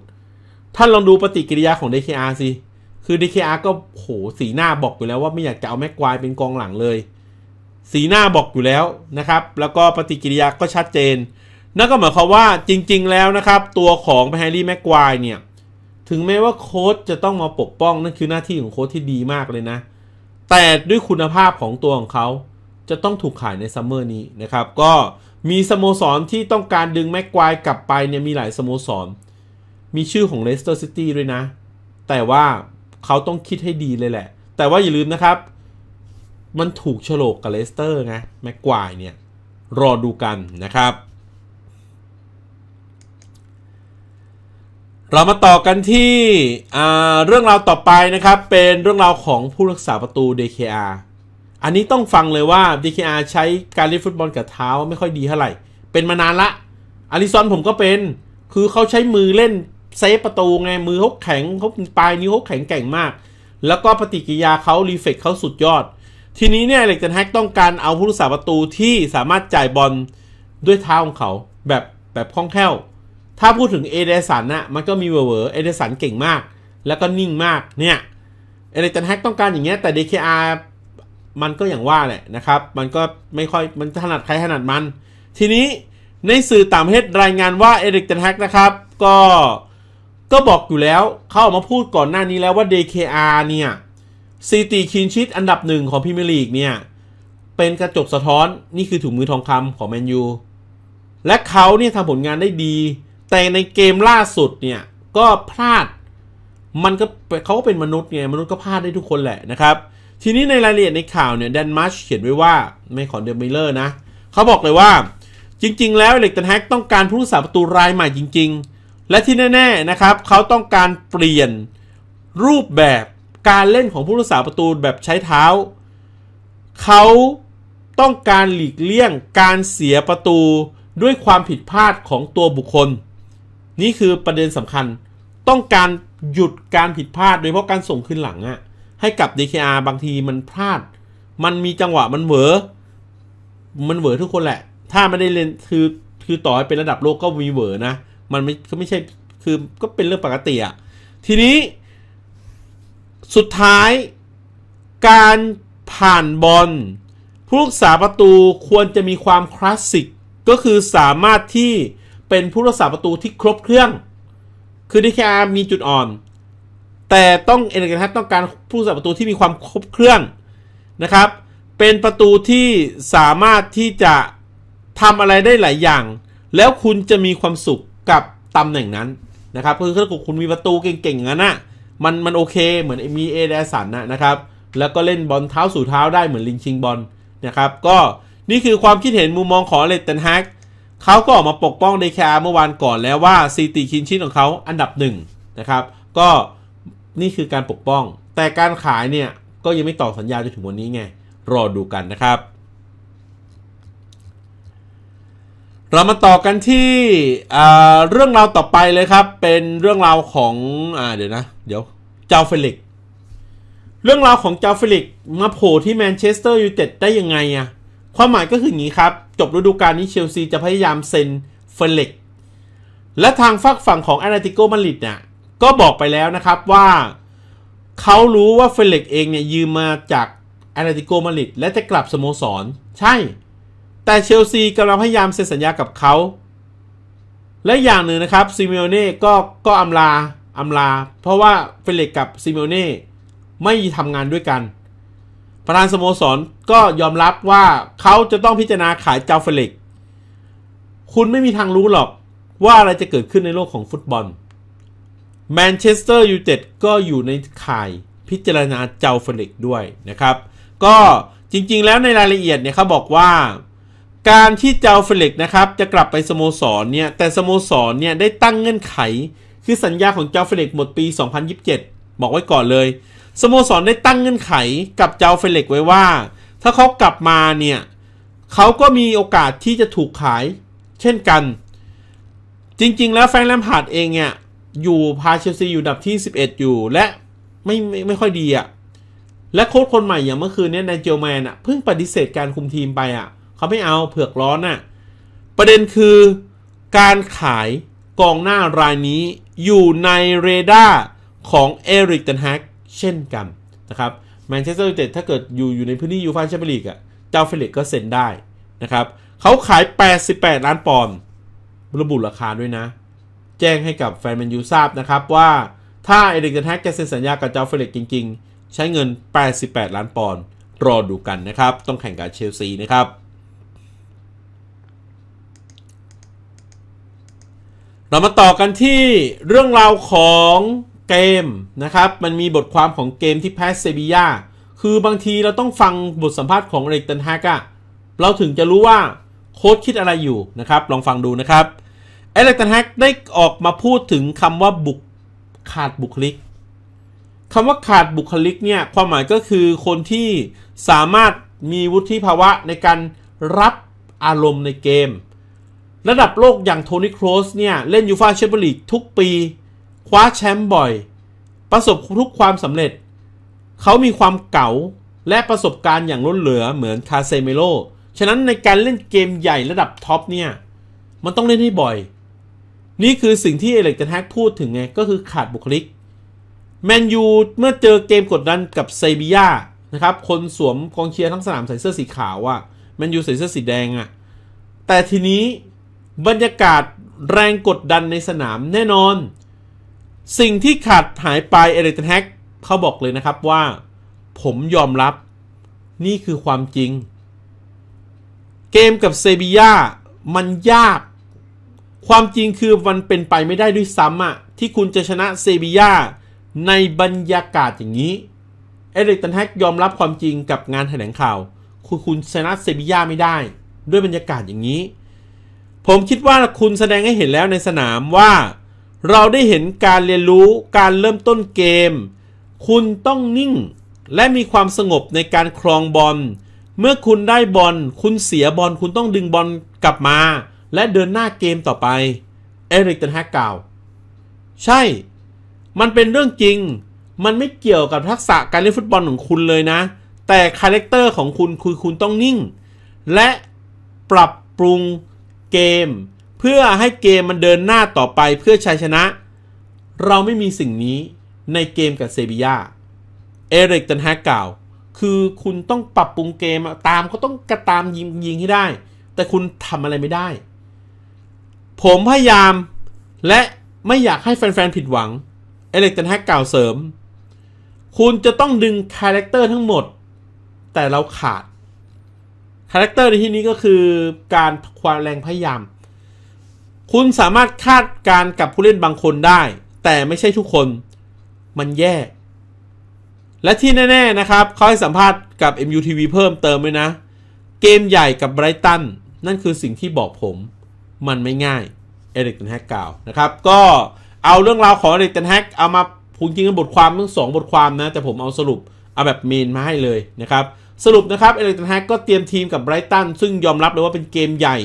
ท่านลองดูปฏิกิริยาของ DKR สิ คือ DKR ก็โหสีหน้าบอกอยู่แล้วว่าไม่อยากจะเอาแม็กควายเป็นกองหลังเลย สีหน้าบอกอยู่แล้วนะครับ แล้วก็ปฏิกิริยาก็ชัดเจน นั่นก็หมายความว่าจริงๆแล้วนะครับ ตัวของแฮร์รี่แม็กควายเนี่ย ถึงแม้ว่าโค้ชจะต้องมาปกป้อง นั่นคือหน้าที่ของโค้ชที่ดีมากเลยนะ แต่ด้วยคุณภาพของตัวของเขาจะต้องถูกขายในซัมเมอร์นี้นะครับก็มีสโมสรที่ต้องการดึงแม็กควายกลับไปเนี่ยมีหลายสโมสรมีชื่อของเลสเตอร์ซิตี้ด้วยนะ แต่ว่าเขาต้องคิดให้ดีเลยแหละ แต่ว่าอย่าลืมนะครับ มันถูกโฉลกกับเลสเตอร์ไงแม็กควายเนี่ย รอดูกันนะครับ เรามาต่อกันที่เรื่องราวต่อไปนะครับเป็นเรื่องราวของผู้รักษาประตู DKR อันนี้ต้องฟังเลยว่า DKR ใช้การเล่นฟุตบอลกับเท้าไม่ค่อยดีเท่าไหร่ เป็นมานานละอาริซอนผมก็เป็นคือเขาใช้มือเล่นเซฟประตูไง มือเขาแข็งเขาปลายนิ้วเขาแข็งแกร่งมาก แล้วก็ปฏิกิริยาเขา รีเฟกเขาสุดยอด ทีนี้เนี่ยเล็กจทนแฮกต้องการเอาผู้รักษาประตูที่สามารถจ่ายบอลด้วยเท้าของเขาแบบแบบคล่องแคล่วถ้าพูดถึงเอเดสันนะมันก็มีเวอร์เอเดสันเก่งมากแล้วก็นิ่งมากเนี่ยเอเดนแฮกต้องการอย่างเงี้ยแต่ DKR มันก็อย่างว่าแหละนะครับ มันก็ไม่ค่อยมันถนัดใครถนัดมัน ทีนี้ในสื่อต่างประเทศรายงานว่าเอริกเทนแฮกนะครับ ก็ก็บอกอยู่แล้วเขาออกมาพูดก่อนหน้านี้แล้วว่า DKR เนี่ยซีตีคินชิตอันดับหนึ่งของพิม์ลีกเนี่ย เป็นกระจกสะท้อนนี่คือถุงมือทองคำของแมนยูและเขาเนี่ยทำผลงานได้ดี แต่ในเกมล่าสุดเนี่ย ก็พลาดมันก็เขาก็เป็นมนุษย์ไงมนุษย์ก็พลาดได้ทุกคนแหละนะครับทีนี้ในรายละเอียดในข่าวเนี่ยแดนมาร์ชเขียนไว้ว่าไม่ขอเดมิเลอร์นะเขาบอกเลยว่าจริง ๆ แล้วเล็กตันแฮกต้องการผู้รักษาประตูรายใหม่จริง ๆ และที่แน่ๆนะครับเขาต้องการเปลี่ยนรูปแบบการเล่นของผู้รักษาประตูแบบใช้เท้าเขาต้องการหลีกเลี่ยงการเสียประตูด้วยความผิดพลาดของตัวบุคคล นี่คือประเด็นสำคัญต้องการหยุดการผิดพลาดโดยเฉพาะการส่งขึ้นหลังอะ่ะให้กับ DKR บางทีมันพลาด มันมีจังหวะ มันเหวอมันเหวอทุกคนแหละ ถ้าไม่ได้เล่นคือ คือต่อให้เป็นระดับโลกก็มีเหวอนะ มันไม่ก็ไม่ใช่ คือ ก็เป็นเรื่องปกติอะทีนี้ สุดท้ายการผ่านบอลผู้รักษาประตูควรจะมีความคลาสสิก ก็คือสามารถที่เป็นผู้รักษาประตูที่ครบเครื่อง คือดีแคมีจุดอ่อนแต่ต้องเอเนกฮัต้องการผู้สาประตูที่มีความครบเครื่องนะครับเป็นประตูที่สามารถที่จะทำอะไรได้หลายอย่าง แล้วคุณจะมีความสุขกับตำแหน่งนั้นนะครับคือถ้าคุณมีประตูเก่งๆงนั้นนะมันมันโอเคเหมือนมีเอเดสันนะนะครับแล้วก็เล่นบอลเท้าสู่เท้าได้เหมือนลิงชิงบอลนะครับก็นี่คือความคิดเห็นมุมมองของเลตเตนฮักเขาก็ออกมาปกป้องเดคาเมื่อวานก่อนแล้วว่าซีตีคินชินของเขาอันดับหนึ่งนะครับก็นี่คือการปกป้อง แต่การขายเนี่ย ก็ยังไม่ต่อสัญญาจนถึงวันนี้ไง รอดูกันนะครับ เรามาต่อกันที่เรื่องราวต่อไปเลยครับ เป็นเรื่องราวของอเดี๋ยวนะ เดี๋ยวเจ้าเฟลิก เรื่องราวของเจ้าเฟลิก มาโผล่ที่แมนเชสเตอร์ยูไนเต็ดได้ยังไงอะความหมายก็คืออย่างนี้ครับ จบฤดูกาลนี้เชลซีจะพยายามเซ็นเฟลิก และทางฝักฝั่งของแอตเลติโก มาริดเนี่ยก็บอกไปแล้วนะครับว่าเขารู้ว่าเฟลิกเองเนี่ยยืมมาจากแอตเลติโกมาริดและจะกลับสโมสรใช่ แต่เชลซีกำลังพยายามเซ็นสัญญากับเขา และอย่างหนึ่งนะครับซิเมโอเน่ก็ก็อำลาอำลา เพราะว่าเฟลิกกับซิเมโอเน่ไม่ทำงานด้วยกัน ประธานสโมสรก็ยอมรับว่าเขาจะต้องพิจารณาขายเจ้าเฟลิกคุณไม่มีทางรู้หรอกว่าอะไรจะเกิดขึ้นในโลกของฟุตบอลแมนเชสเตอร์ยูไนเต็ดก็อยู่ในข่ายพิจารณาเจ้าเฟลิกด้วยนะครับ ก็จริงๆแล้วในรายละเอียดเนี่ยเขาบอกว่า การที่เจ้าเฟลิกนะครับจะกลับไปสโมสรเนี่ยแต่สโมสรเนี่ยได้ตั้งเงื่อนไข คือสัญญาของเจ้าเฟลิกหมดปี 2027 บอกไว้ก่อนเลยสโมสรได้ตั้งเงื่อนไขกับเจ้าเฟลิกไว้ว่า ถ้าเขากลับมาเนี่ยเขาก็มีโอกาสที่จะถูกขาย เช่นกัน จริงๆ แล้วแฟรงแลมพาร์ดเองเนี่ยอยู่พาเชลซี อยู่ดับที่ 11 อยู่ และไม่ไม่ไม่ค่อยดีอะ่ะและโค้ชคนใหม่อย่างเมื่อคืนเนี้ยนายเจลแมนอะ่ะเพิ่งปฏิเสธการคุมทีมไปอะ่ะเขาไม่เอาเผือกร้อนอะ่ะประเด็นคือการขายกองหน้ารายนี้อยู่ในเรดาร์ของเอริกเันฮักเช่นกันนะครับแมนเชสเตอร์ยูไนเต็ดถ้าเกิดอยู่อยู่ในพื้นที่ยูฟ่าแชมเปี้ยนลีกอ่ะเจ้าเฟลิกก็เซ็นได้นะครับเขาขาย 88 ล้านปอนด์ระบุราคาด้วยนะจ้งให้กับแฟนแมนยูทราบนะครับว่าถ้าเอริกเดนแฮกจะเซ็นสัญญากับเจ้าเฟลิกจริงๆใช้เงิน 88 ล้านปอนด์รอดูกันนะครับ ต้องแข่งกับเชลซีนะครับ เรามาต่อกันที่เรื่องราวของเกมนะครับ มันมีบทความของเกมที่แพ้เซบียาคือบางทีเราต้องฟังบทสัมภาษณ์ของเอริกเดนแฮกะเราถึงจะรู้ว่าโค้ชคิดอะไรอยู่นะครับ ลองฟังดูนะครับเอเล็กตันแฮกได้ออกมาพูดถึงคำว่า บุกขาดบุคลิก คำว่าขาดบุคลิกเนี่ยความหมายก็คือคนที่สามารถมีวุฒิภาวะในการรับอารมณ์ในเกม ระดับโลกอย่าง โทนี่โครสเนี่ยเล่นยูฟาแชมเปี้ยนลีกทุกปี คว้าแชมป์บ่อย ประสบทุกความสำเร็จ เขามีความเก่าและประสบการณ์อย่างล้นเหลือเหมือนคาเซเมโล ฉะนั้นในการเล่นเกมใหญ่ระดับท็อปเนี่ยมันต้องเล่นให้บ่อยนี่คือสิ่งที่เอเล็กเทนแ็กพูดถึงไงก็คือขาดบุคลิก แมนยูเมื่อเจอเกมกดดันกับไซบียานะครับ คนสวมกองเชียร์ทั้งสนามใส่เสื้อสีขาวอะ่ะแมนยูใส่เสื้อสีแดงอะ่ะแต่ทีนี้บรรยากาศแรงกดดันในสนามแน่นอน สิ่งที่ขาดหายไปเอเล็กเทนแ็กเขาบอกเลยนะครับว่าผมยอมรับนี่คือความจริง เกมกับเซบียามันยากความจริงคือมันเป็นไปไม่ได้ด้วยซ้ำอะที่คุณจะชนะเซบียาในบรรยากาศอย่างนี้เอริกตันแฮกยอมรับความจริงกับงานแถลงข่าว คุณคุณชนะเซบียาไม่ได้ ด้วยบรรยากาศอย่างนี้ ผมคิดว่าคุณแสดงให้เห็นแล้วในสนามว่า เราได้เห็นการเรียนรู้การเริ่มต้นเกม คุณต้องนิ่ง และมีความสงบในการครองบอล เมื่อคุณได้บอลคุณเสียบอลคุณต้องดึงบอลกลับมาและเดินหน้าเกมต่อไป เอริกเันแฮกกล่าว ใช่ มันเป็นเรื่องจริง มันไม่เกี่ยวกับทักษะการเล่นฟุตบอลของคุณเลยนะ แต่คาแรคเตอร์ของคุณคือคุณต้องนิ่ง และปรับปรุงเกม เพื่อให้เกมมันเดินหน้าต่อไปเพื่อชัยชนะ เราไม่มีสิ่งนี้ในเกมกับเซบียาเอริกเันแฮกกล่าว คือคุณต้องปรับปรุงเกมตามก็ต้องกระตามยิงยิงให้ได้ แต่คุณทำอะไรไม่ได้ผมพยายามและไม่อยากให้แฟน ๆ ผิดหวังเอเล็กเทนแฮกกล่าวเสริม คุณจะต้องดึงคาแรคเตอร์ทั้งหมด แต่เราขาดคาแรคเตอร์ในที่นี้ก็คือการความแรงพยายาม คุณสามารถคาดการกับผู้เล่นบางคนได้ แต่ไม่ใช่ทุกคนมันแย่และที่แน่ ๆ นะครับเขาให้สัมภาษณ์กับ MUTV เพิ่มเติมเลยนะ เกมใหญ่กับไบรตันนั่นคือสิ่งที่บอกผมมันไม่ง่ายเอริกเทนแฮกกล่าวนะครับ ก็เอาเรื่องราวของเอริกเทนแฮกเอามาูดจริงบทความทั้งสองบทความนะ แต่ผมเอาสรุปเอาแบบเมนมาให้เลยนะครับสรุปนะครับเอริกเทนแฮกก็เตรียมทีมกับไบรตันซึ่งยอมรับเลยว่าเป็นเกมใหญ่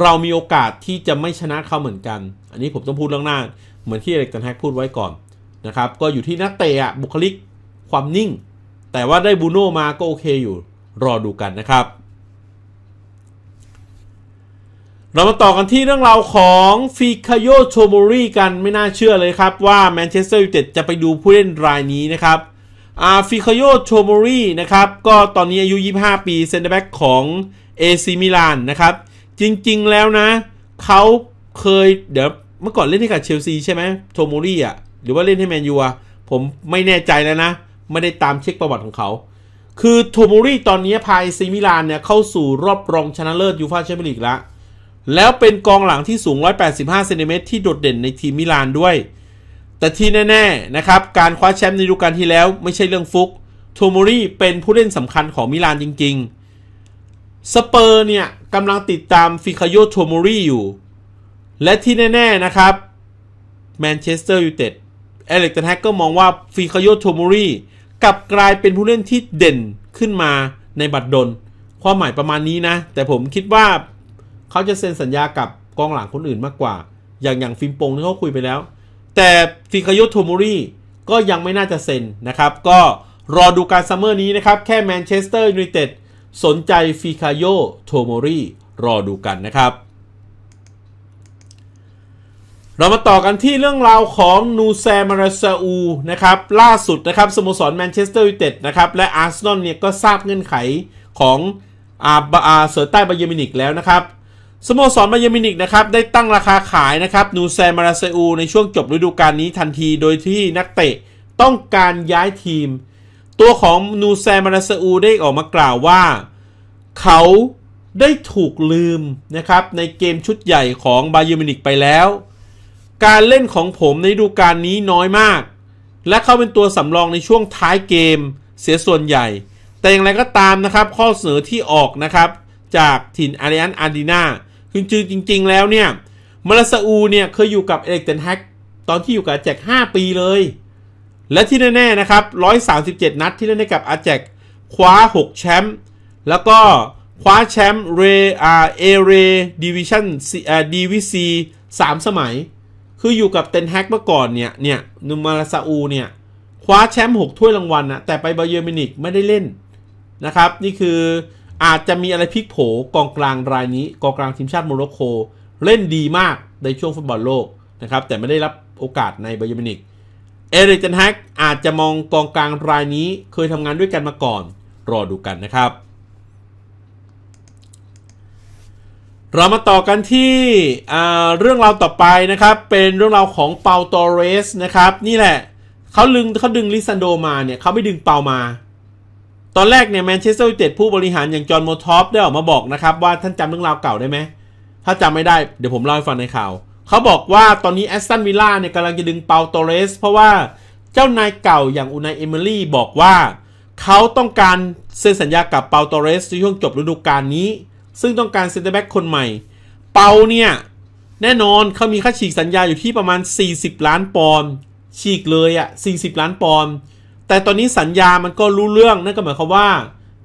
เรามีโอกาสที่จะไม่ชนะเขาเหมือนกัน อันนี้ผมต้องพูดเรื่องหน้าเหมือนที่เอริกเทนแฮกพูดไว้ก่อนนะครับก็อยู่ที่นักเตะบุคลิกความนิ่งแต่ว่าได้บูโน่มาก็โอเคอยู่ รอดูกันนะครับเรามาต่อกันที่เรื่องราวของฟิคาโยโชโมรีกันไม่น่าเชื่อเลยครับว่าแมนเชสเตอร์ยูไนเต็ดจะไปดูผู้เล่นรายนี้นะครับอาฟิคาโยโชโมรีนะครับ ก็ตอนนี้อายุ 25 ปีเซนเตอร์แบ็กของเอซิมิลานนะครับ จริง ๆ แล้วนะ เขาเคยเดี๋ยวเมื่อก่อนเล่นให้กับเชลซีใช่ไหมโชโมรีอ่ะหรือว่าเล่นให้แมนยูอ่ะผมไม่แน่ใจแล้วนะ ไม่ได้ตามเช็คประวัติของเขา คือโทโมรีตอนนี้พายซีมิลานเนี่ยเข้าสู่รอบรองชนะเลิศยูฟ่าแชมเปี้ยนลีกแล้วแล้วเป็นกองหลังที่สูง 185 เซนติเมตรที่โดดเด่นในทีมมิลานด้วย แต่ที่แน่ ๆ นะครับ การคว้าแชมป์ในฤดูกาลที่แล้ว ไม่ใช่เรื่องฟุก โทมรีเป็นผู้เล่นสำคัญของมิลานจริงๆ สเปอร์เนี่ยกำลังติดตาม ฟิคาโยโทมรีอยู่ และที่แน่ ๆ นะครับแมนเชสเตอร์ยูไนเต็ดเอเล็กตันแฮกก็มองว่า ฟิคาโยโทมรีกลับกลายเป็นผู้เล่นที่เด่นขึ้นมาในบัรดลความหมายประมาณนี้นะแต่ผมคิดว่าเขาจะเซ็นสัญญากับกองหลังคนอื่นมากกว่า อย่างอย่างฟิมปงที่เขาคุยไปแล้ว แต่ฟิคายุทโทมูรีก็ยังไม่น่าจะเซ็นนะครับ ก็รอดูการซัมเมอร์นี้นะครับแค่แมนเชสเตอร์ยูไนเต็ดสนใจฟิคาโยโทมูรีรอดูกันนะครับ เรามาต่อกันที่เรื่องราวของนูแซมาราซาอูนะครับล่าสุดนะครับสโมสรแมนเชสเตอร์ยูไนเต็ดนะครับและอาร์เซนอลเนี่ยก็ทราบเงื่อนไขของอาเซอร์ใต้บาเยมินิกแล้วนะครับสโมสรบายามินิกนะครับ ได้ตั้งราคาขายนะครับนูแซมาราเซอูในช่วงจบฤดูกาลนี้ทันทีโดยที่นักเตะต้องการย้ายทีม ตัวของนูแซมาราเซอูได้ออกมากล่าวว่า เขาได้ถูกลืมนะครับ ในเกมชุดใหญ่ของบายามินิกไปแล้ว การเล่นของผมในฤดูกาลนี้น้อยมาก และเขาเป็นตัวสำรองในช่วงท้ายเกมเสียส่วนใหญ่ แต่อย่างไรก็ตามนะครับข้อเสนอที่ออกนะครับจากถิ่นอาริอันอาร์ดินาจริงจริงๆ แล้วเนี่ยมาลาซาอูเนี่ยเคยอยู่กับเอเล็กเทนแฮกตอนที่อยู่กับอาแจค5ปีเลย และที่แน่ๆนะครับ 137 นัดที่เล่นให้กับอาแจ็คคว้า6แชมป์แล้วก็คว้าแชมป์เรอาเอเรดิวิชั่นดีวีซีสามสมัย คืออยู่กับเตนแฮกเมื่อก่อนเนี่ยเนี่ยนูมาลาซาอูเนี่ย คว้าแชมป์6ถ้วยรางวัลนะแต่ไปบาเยอร์มินิกไม่ได้เล่น นะครับ นี่คืออาจจะมีอะไรพลิกโผกองกลางรายนี้กองกลางทีมชาติโมร็อกโกเล่นดีมากในช่วงฟุตบอลโลกนะครับแต่ไม่ได้รับโอกาสในไบยมินิกเอริกเนแฮกอาจจะมองกองกลางรายนี้ เคยทำงานด้วยกันมาก่อนรอดูกันนะครับ เรามาต่อกันที่เรื่องราวต่อไปนะครับเป็นเรื่องราวของเปาตอเรสนะครับนี่แหละเขาลึงเขาดึงลิซันโดมาเนี่ยเขาไม่ดึงเปามาตอนแรกเนี่ยแมนเชสเตอร์ยูไนเต็ดผู้บริหารอย่างจอห์นโมทอฟได้ออกมาบอกนะครับ ว่าท่านจำเรื่องราวเก่าได้ไหมถ้าจำไม่ได้เดี๋ยวผมเล่าให้ฟังในข่าว เขาบอกว่าตอนนี้แอสตันวิลล่าเนี่ยกำลังจะดึงเปาโตเรสเพราะว่าเจ้านายเก่าอย่างอุนายเอเมอรี่บอกว่า เขาต้องการเซ็นสัญญากับเปาโตเรสในช่วงจบฤดูกาลนี้ ซึ่งต้องการเซ็นเตอร์แบ็กคนใหม่ เปาเนี่ยแน่นอนเขามีค่าฉีกสัญญาอยู่ที่ประมาณ 40 ล้านปอนด์ฉีกเลยอะ่ะ40 ล้านปอนด์แต่ตอนนี้สัญญามันก็รู้เรื่อง นั่นก็หมายความว่า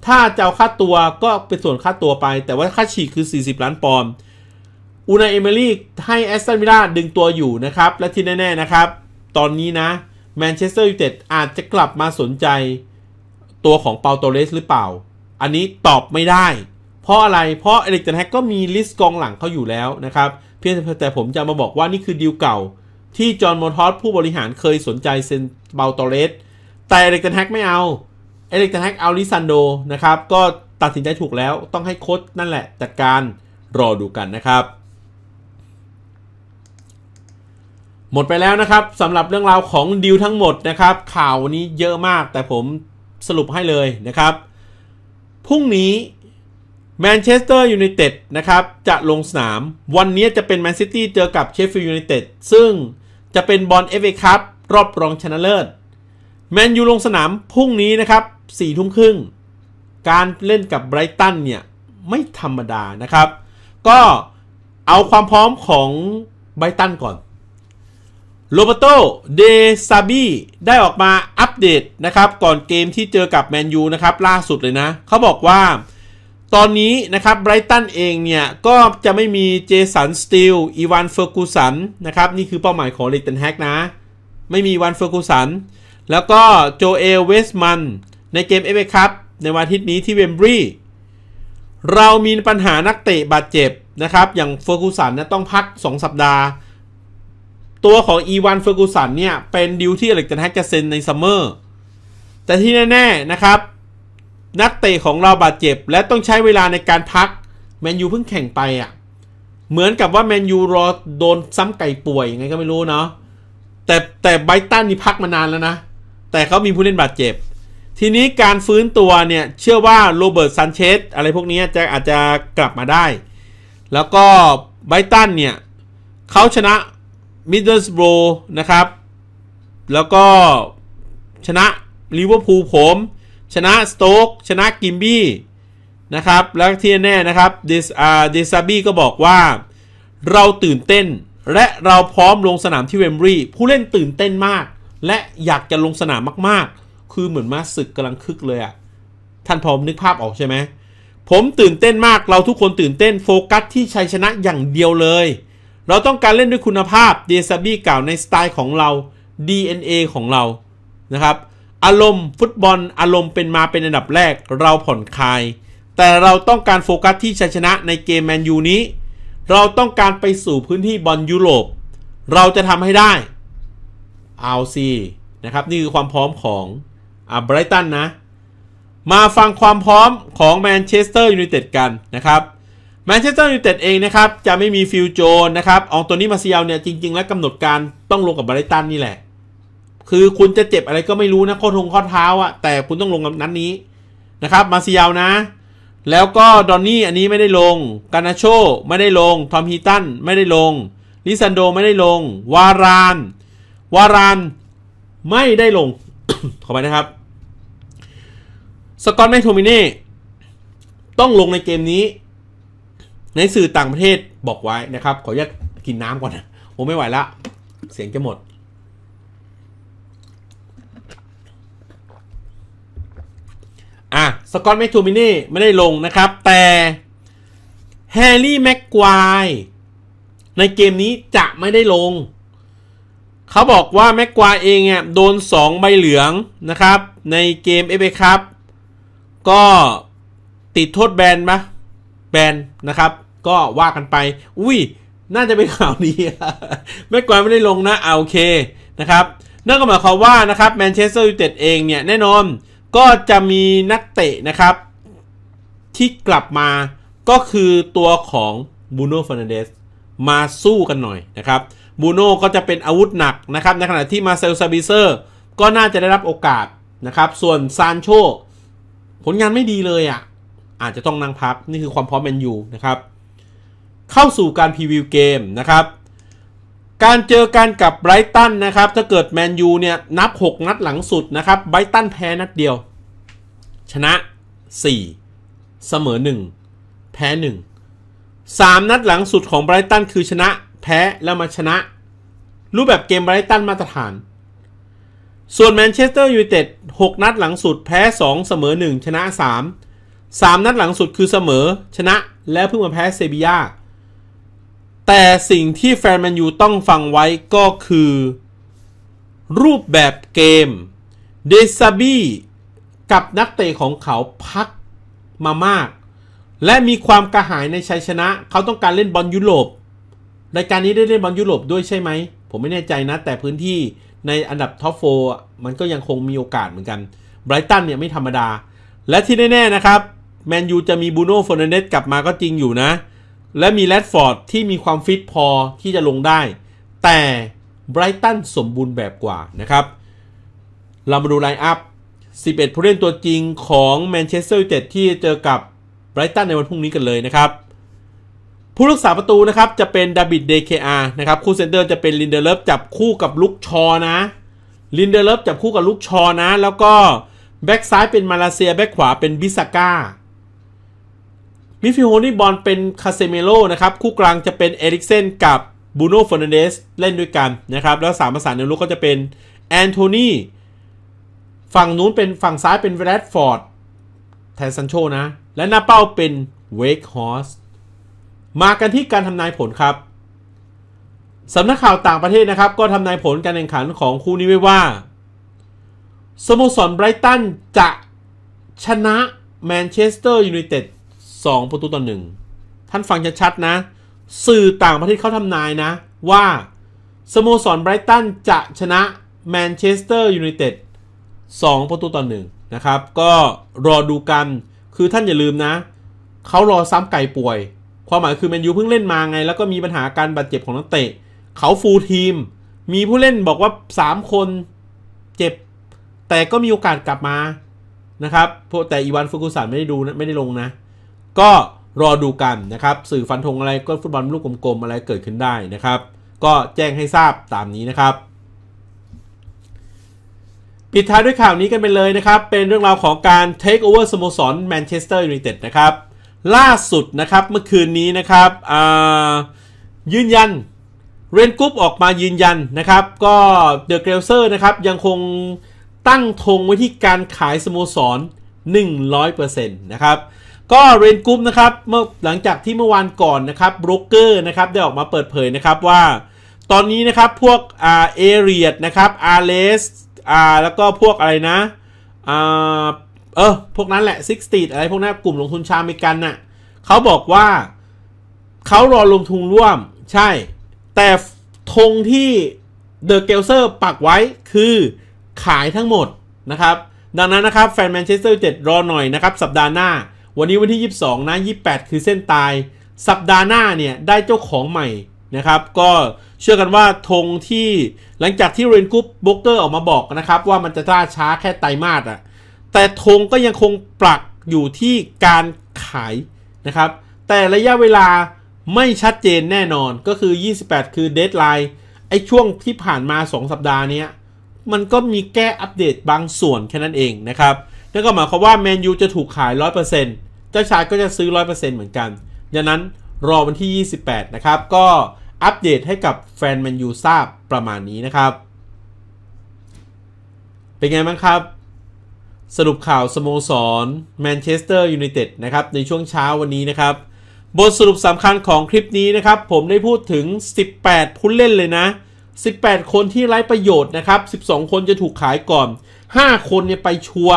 ถ้าจะเอาค่าตัวก็เป็นส่วนค่าตัวไป แต่ว่าค่าฉีกคือ 40 ล้านปอนด์ อูนายเอเมรี่ให้แอสตันวิลล่าดึงตัวอยู่นะครับ และที่แน่ๆ นะครับ ตอนนี้นะแมนเชสเตอร์ยูไนเต็ดอาจจะกลับมาสนใจตัวของเปาโตเรสหรือเปล่า อันนี้ตอบไม่ได้ เพราะอะไร เพราะเอลิกเทนแฮกก็มีลิสต์กองหลังเขาอยู่แล้วนะครับ เพียงแต่ผมจะมาบอกว่านี่คือดีลเก่า ที่จอห์นมอทอสผู้บริหารเคยสนใจเซนเปาโตเรสแต่เอเล็กเทนแฮกไม่เอา เอเล็กเทนแฮกเอาลิซันโด นะครับ ก็ตัดสินใจถูกแล้วต้องให้โค้ดนั่นแหละจัดการรอดูกันนะครับ หมดไปแล้วนะครับสำหรับเรื่องราวของดิวทั้งหมดนะครับ ข่าวนี้เยอะมากแต่ผมสรุปให้เลยนะครับ พรุ่งนี้แมนเชสเตอร์ยูไนเต็ดนะครับ จะลงสนามวันนี้จะเป็นแมนซิตี้เจอกับเชฟฟิลด์ยูไนเต็ดซึ่งจะเป็นบอลเอฟเอคัพรอบรองชนะเลิศแมนยูลงสนามพรุ่งนี้นะครับสี่ทุ่มครึ่งการเล่นกับไบรตันเนี่ย ไม่ธรรมดานะครับ ก็เอาความพร้อมของไบรตันก่อนโรเบโตเดซาบีได้ออกมาอัปเดตนะครับ ก่อนเกมที่เจอกับแมนยูนะครับ ล่าสุดเลยนะเขาบอกว่าตอนนี้นะครับไบรตันเองเนี่ย ก็จะไม่มีเจสันสตีลอีวานเฟอร์กูสัน นะครับ นี่คือเป้าหมายของเลตันแฮกนะไม่มีวันเฟอร์กูสันแล้วก็ โจเอลเวสมันในเกมเอเอคัพในวันอาทิตย์นี้ที่เวมบรีเรามีปัญหานักเตะบาดเจ็บ นะครับ อย่างเฟอร์กูสันนต้องพัก 2 สัปดาห์ ตัวของอีวานเฟอร์กูสันเนี่ย เป็นดิวที่อเล็กเทนแฮกจะเซ็นในซัมเมอร์แต่ที่แน่ ๆนะครับ นักเตะของเราบาดเจ็บ และต้องใช้เวลาในการพัก แมนยูเพิ่งแข่งไปอะ่ะเหมือนกับว่าแมนยูรอโดนซ้ำไก่ป่วยยังไงก็ไม่รู้เนาะแต่แต่ไบตันนี่พักมานานแล้วนะแต่เขามีผู้เล่นบาดเจ็บ ทีนี้การฟื้นตัวเนี่ย เชื่อว่าโรเบิร์ตซันเชสอะไรพวกนี้จะอาจจะกลับมาได้ แล้วก็ไบตันเนี่ย เขาชนะมิดเดิลสโบรนะครับ แล้วก็ชนะลิเวอร์พูลผม ชนะสโต๊กชนะกิมบี้นะครับ แล้วที่แน่นะครับเดซาบี้ก็บอกว่า เราตื่นเต้นและเราพร้อมลงสนามที่เวมบรีผู้เล่นตื่นเต้นมากและอยากจะลงสนามมากๆ คือเหมือนมาศึกกำลังคึกเลยอะ่ะ ท่านพร้อมนึกภาพออกใช่ไหม ผมตื่นเต้นมาก เราทุกคนตื่นเต้นโฟกัสที่ชัยชนะอย่างเดียวเลย เราต้องการเล่นด้วยคุณภาพเดซาบี้กล่าวในสไตล์ของเรา DNA ของเรา นะครับ อารมณ์ฟุตบอลอารมณ์เป็นมาเป็นอันดับแรก เราผ่อนคลาย แต่เราต้องการโฟกัส ที่ชัยชนะในเกมแมนยูนี้ เราต้องการไปสู่พื้นที่บอลยุโรป เราจะทำให้ได้เอาซีนะครับนี่คือความพร้อมของอ่าไบรตันนะ มาฟังความพร้อมของแมนเชสเตอร์ยูไนเต็ดกันนะครับแมนเชสเตอร์ยูไนเต็ดเองนะครับ จะไม่มีฟิลโจนนะครับ อองตัวนี้มาเซียลเนี่ยจริง ๆ แล้วกำหนดการต้องลงกับไบรตันนี่แหละ คือคุณจะเจ็บอะไรก็ไม่รู้นะ ข้อทงข้อเท้าอะแต่คุณต้องลงกับนั้นนี้นะครับมาเซียลนะ แล้วก็ดอนนี่อันนี้ไม่ได้ลงกานาโชไม่ได้ลงทอมฮีตันไม่ได้ลงลิซันโดไม่ได้ลงวารานวารานไม่ได้ลง ขอไปนะครับ สกอตแมคโทมิเน่ต้องลงในเกมนี้ ในสื่อต่างประเทศบอกไว้นะครับ ขออนุญาตกินน้ำก่อนนะผมไม่ไหวละ เสียงจะหมด อ่ะสกอตแมคโทมิเน่ไม่ได้ลงนะครับ แต่แฮร์รี่แม็กควายในเกมนี้จะไม่ได้ลงเขาบอกว่าแม็กควาเองเนี่ยโดน 2 ใบเหลืองนะครับ ในเกมเอฟเอครับ ก็ติดโทษแบนปะแบนนะครับ ก็ว่ากันไป อุ้ย น่าจะเป็นข่าวดีแม็กควาไม่ได้ลงนะเอาโอเค นะครับ นั่นก็หมายความว่านะครับแมนเชสเตอร์ยูไนเต็ดเองเนี่ย แน่นอน ก็จะมีนักเตะนะครับ ที่กลับมาก็คือตัวของบูโน่ฟานเดสมาสู้กันหน่อยนะครับบูโน่ก็จะเป็นอาวุธหนักนะครับ ในขณะที่มาเซลซาบิเซอร์ก็น่าจะได้รับโอกาสนะครับ ส่วนซานโชผลงานไม่ดีเลยอะ่ะ อาจจะต้องนั่งพักนี่คือความพร้อมแมนยูนะครับ เข้าสู่การพรีวิวเกมนะครับ การเจอกันกับไบรตันนะครับ ถ้าเกิดแมนยูเนี่ย นับ 6 นัดหลังสุดนะครับไบรตันแพ้นัดเดียว ชนะ 4 เสมอ 1 แพ้ 1 3 นัดหลังสุดของไบรตันคือชนะแพ้แล้วมาชนะ รูปแบบเกมไบรตันมาตรฐาน ส่วนแมนเชสเตอร์ยูไนเต็ด6นัดหลังสุดแพ้ 2 เสมอ 1 ชนะ 3 3 นัดหลังสุดคือเสมอชนะแล้วเพิ่งมาแพ้เซบียาแต่สิ่งที่แฟนแมนยูต้องฟังไว้ก็คือ รูปแบบเกมเดซาบี้กับนักเตะของเขาพักมามาก และมีความกระหายในชัยชนะ เขาต้องการเล่นบอลยุโรปรายการนี้ได้เล่นบอลยุโรปด้วยใช่ไหม ผมไม่แน่ใจนะ แต่พื้นที่ในอันดับท็อปโฟมันก็ยังคงมีโอกาสเหมือนกันไบรตันเนี่ยไม่ธรรมดา และที่แน่ๆนะครับแมนยูจะมีบูโน่ฟอนเดสกลับมาก็จริงอยู่นะ และมีแรดฟอร์ดที่มีความฟิตพอที่จะลงได้ แต่ไบรตันสมบูรณ์แบบกว่านะครับ เรามาดูไลน์อัพ 11 ผู้เล่นตัวจริงของแมนเชสเตอร์ยูไนเต็ดที่เจอกับไบรตันในวันพรุ่งนี้กันเลยนะครับผู้รักษาประตูนะครับ จะเป็นดับิดเดเคอานะครับ คู่เซนเตอร์จะเป็น ลินเดเลฟจับคู่กับลุกชอนะ ลินเดเลฟจับคู่กับลุกชอนะ แล้วก็ แบ็กซ้ายเป็นมาเลเซียแบ็กขวาเป็นบิสก้ามิฟิโฮนี่บอลเป็นคาเซเมโลนะครับ คู่กลางจะเป็นเอริกเซนกับบูโน่ฟอนเดสเล่นด้วยกันนะครับ แล้วสามประสานในลูกก็จะเป็นแอนโทนีฝั่งนู้นเป็นฝั่งซ้ายเป็นแรดฟอร์ดแทนซันโชนะและหน้าเป้าเป็นเวกฮอสมากันที่การทำนายผลครับสำนักข่าวต่างประเทศนะครับ ก็ทำนายผลการแข่งขันของคู่นี้ไว้ว่าสโมสรไบรตันจะชนะแมนเชสเตอร์ยูไนเต็ด2ประตูต่อหนึ่งท่านฟังชัดๆนะ สื่อต่างประเทศเขาทำนายนะว่าสโมสรไบรตันจะชนะแมนเชสเตอร์ยูไนเต็ด2ประตูต่อหนึ่งนะครับ ก็รอดูกัน คือท่านอย่าลืมนะ เขารอซ้ำไก่ป่วยความหมายคือแมนยูเพิ่งเล่นมาไง แล้วก็มีปัญหาการบาดเจ็บของนักเตะ เขาฟูลทีม มีผู้เล่นบอกว่า 3 คนเจ็บ แต่ก็มีโอกาสกลับมานะครับแต่อีวานฟุกุสันไม่ได้ดูไม่ได้ลงนะ ก็รอดูกันนะครับ สื่อฟันธงอะไรก็ฟุตบอลลูกกลมๆอะไรเกิดขึ้นได้นะครับ ก็แจ้งให้ทราบตามนี้นะครับ ปิดท้ายด้วยข่าวนี้กันไปเลยนะครับ เป็นเรื่องราวของการ take over สโมสรแมนเชสเตอร์ยูไนเต็ดนะครับล่าสุดนะครับเมื่อคืนนี้นะครับยืนยัน เรนกรุ๊ปออกมายืนยันนะครับก็เดอะเกรลเซอร์นะครับยังคงตั้งธงไว้ที่การขายสโมสร 100%นะครับก็เรนกรุ๊ปนะครับเมื่อหลังจากที่เมื่อวานก่อนนะครับบรกเกอร์นะครับได้ออกมาเปิดเผยนะครับว่า ตอนนี้นะครับพวกอาเอเรียดนะครับอาร์เลสอาแล้วก็พวกอะไรนะอ่าเออ พวกนั้นแหละซิกสตีดอะไรพวกนั้นกลุ่มลงทุนชาวอเมริกันน่ะเขาบอกว่าเขารอลงทุนร่วมใช่ แต่ธงที่เดอะเกลเซอร์ปักไว้คือขายทั้งหมดนะครับ ดังนั้นนะครับแฟนแมนเชสเตอร์เ็ดรอหน่อยนะครับ สัปดาห์หน้า วันนี้วันที่ 22นะ28 คือเส้นตายสัปดาห์หน้าเนี่ย ได้เจ้าของใหม่นะครับ ก็เชื่อกันว่าธงที่หลังจากที่เรนกุปบล็อกเกอร์ออกมาบอกนะครับว่ามันจะท่าช้าแค่ไตมาสอะแต่ธงก็ยังคงปลักอยู่ที่การขายนะครับ แต่ระยะเวลาไม่ชัดเจนแน่นอนก็คือ 28 คือเดทไลน์ไอ้ช่วงที่ผ่านมา 2 สัปดาห์นี้มันก็มีแก้อัปเดตบางส่วนแค่นั้นเองนะครับนั่นก็หมายความว่าแมนยูจะถูกขาย 100%เจ้าชายก็จะซื้อ 100%เหมือนกันดังนั้นรอวันที่ 28 นะครับ ก็อัปเดตให้กับแฟนแมนยูทราบประมาณนี้นะครับ เป็นไงบ้างครับสรุปข่าว สโมสรแมนเชสเตอร์ยูไนเต็ดนะครับในช่วงเช้าวันนี้นะครับบทสรุปสำคัญของคลิปนี้นะครับ ผมได้พูดถึง 18 ผู้เล่นเลยนะ 18 คนที่ไร้ประโยชน์นะครับ 12 คนจะถูกขายก่อน 5 คนเนี่ยไปชัว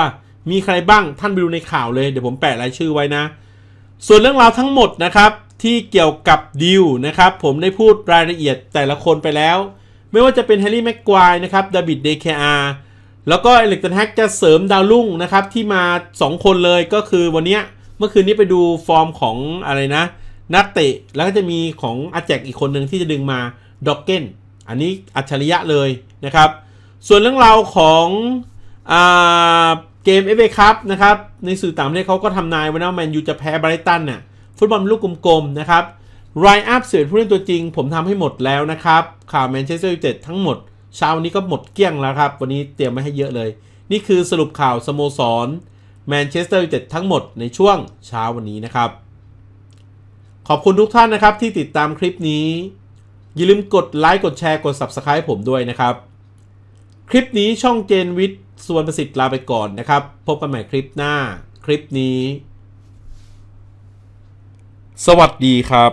มีใครบ้างท่านไปดูในข่าวเลยเดี๋ยวผมแปะรายชื่อไว้นะ ส่วนเรื่องราวทั้งหมดนะครับ ที่เกี่ยวกับดิวนะครับผมได้พูดรายละเอียดแต่ละคนไปแล้ว ไม่ว่าจะเป็นแฮร์รี่แม็กควายนะครับดาบิดเดคอาร์แล้วก็เอลิกตันแฮกจะเสริมดาวรุ่งนะครับ ที่มา 2 คนเลยก็คือวันนี้เมื่อคืนนี้ไปดูฟอร์มของอะไรนะนัตเตะแล้วก็จะมีของอาแจกอีกคนหนึ่งที่จะดึงมาด็อกเกนอันนี้อัจฉริยะเลยนะครับ ส่วนเรื่องราวของอเกมเอฟเอคัพนะครับ ในสื่อต่างประเทศเขาก็ทำนายว่าแมนยูจะแพ้บริตันน่ะฟุตบอลลูกกลมๆนะครับไรอัพเสียผู้เล่นตัวจริงผมทำให้หมดแล้วนะครับข่าวแมนเชสเตอร์ยูไนเต็ดทั้งหมดเช้านี้ก็หมดเกลี้ยงแล้วครับ วันนี้เตรียมไว้ให้เยอะเลย นี่คือสรุปข่าวสโมสร แมนเชสเตอร์ยูไนเต็ดทั้งหมดในช่วงเช้าวันนี้นะครับ ขอบคุณทุกท่านนะครับที่ติดตามคลิปนี้ อย่าลืมกดไลค์กดแชร์กด Subscribe ผมด้วยนะครับ คลิปนี้ช่องเจนวิทย์ส่วนประสิทธิ์ลาไปก่อนนะครับ พบกันใหม่คลิปหน้าคลิปนี้ สวัสดีครับ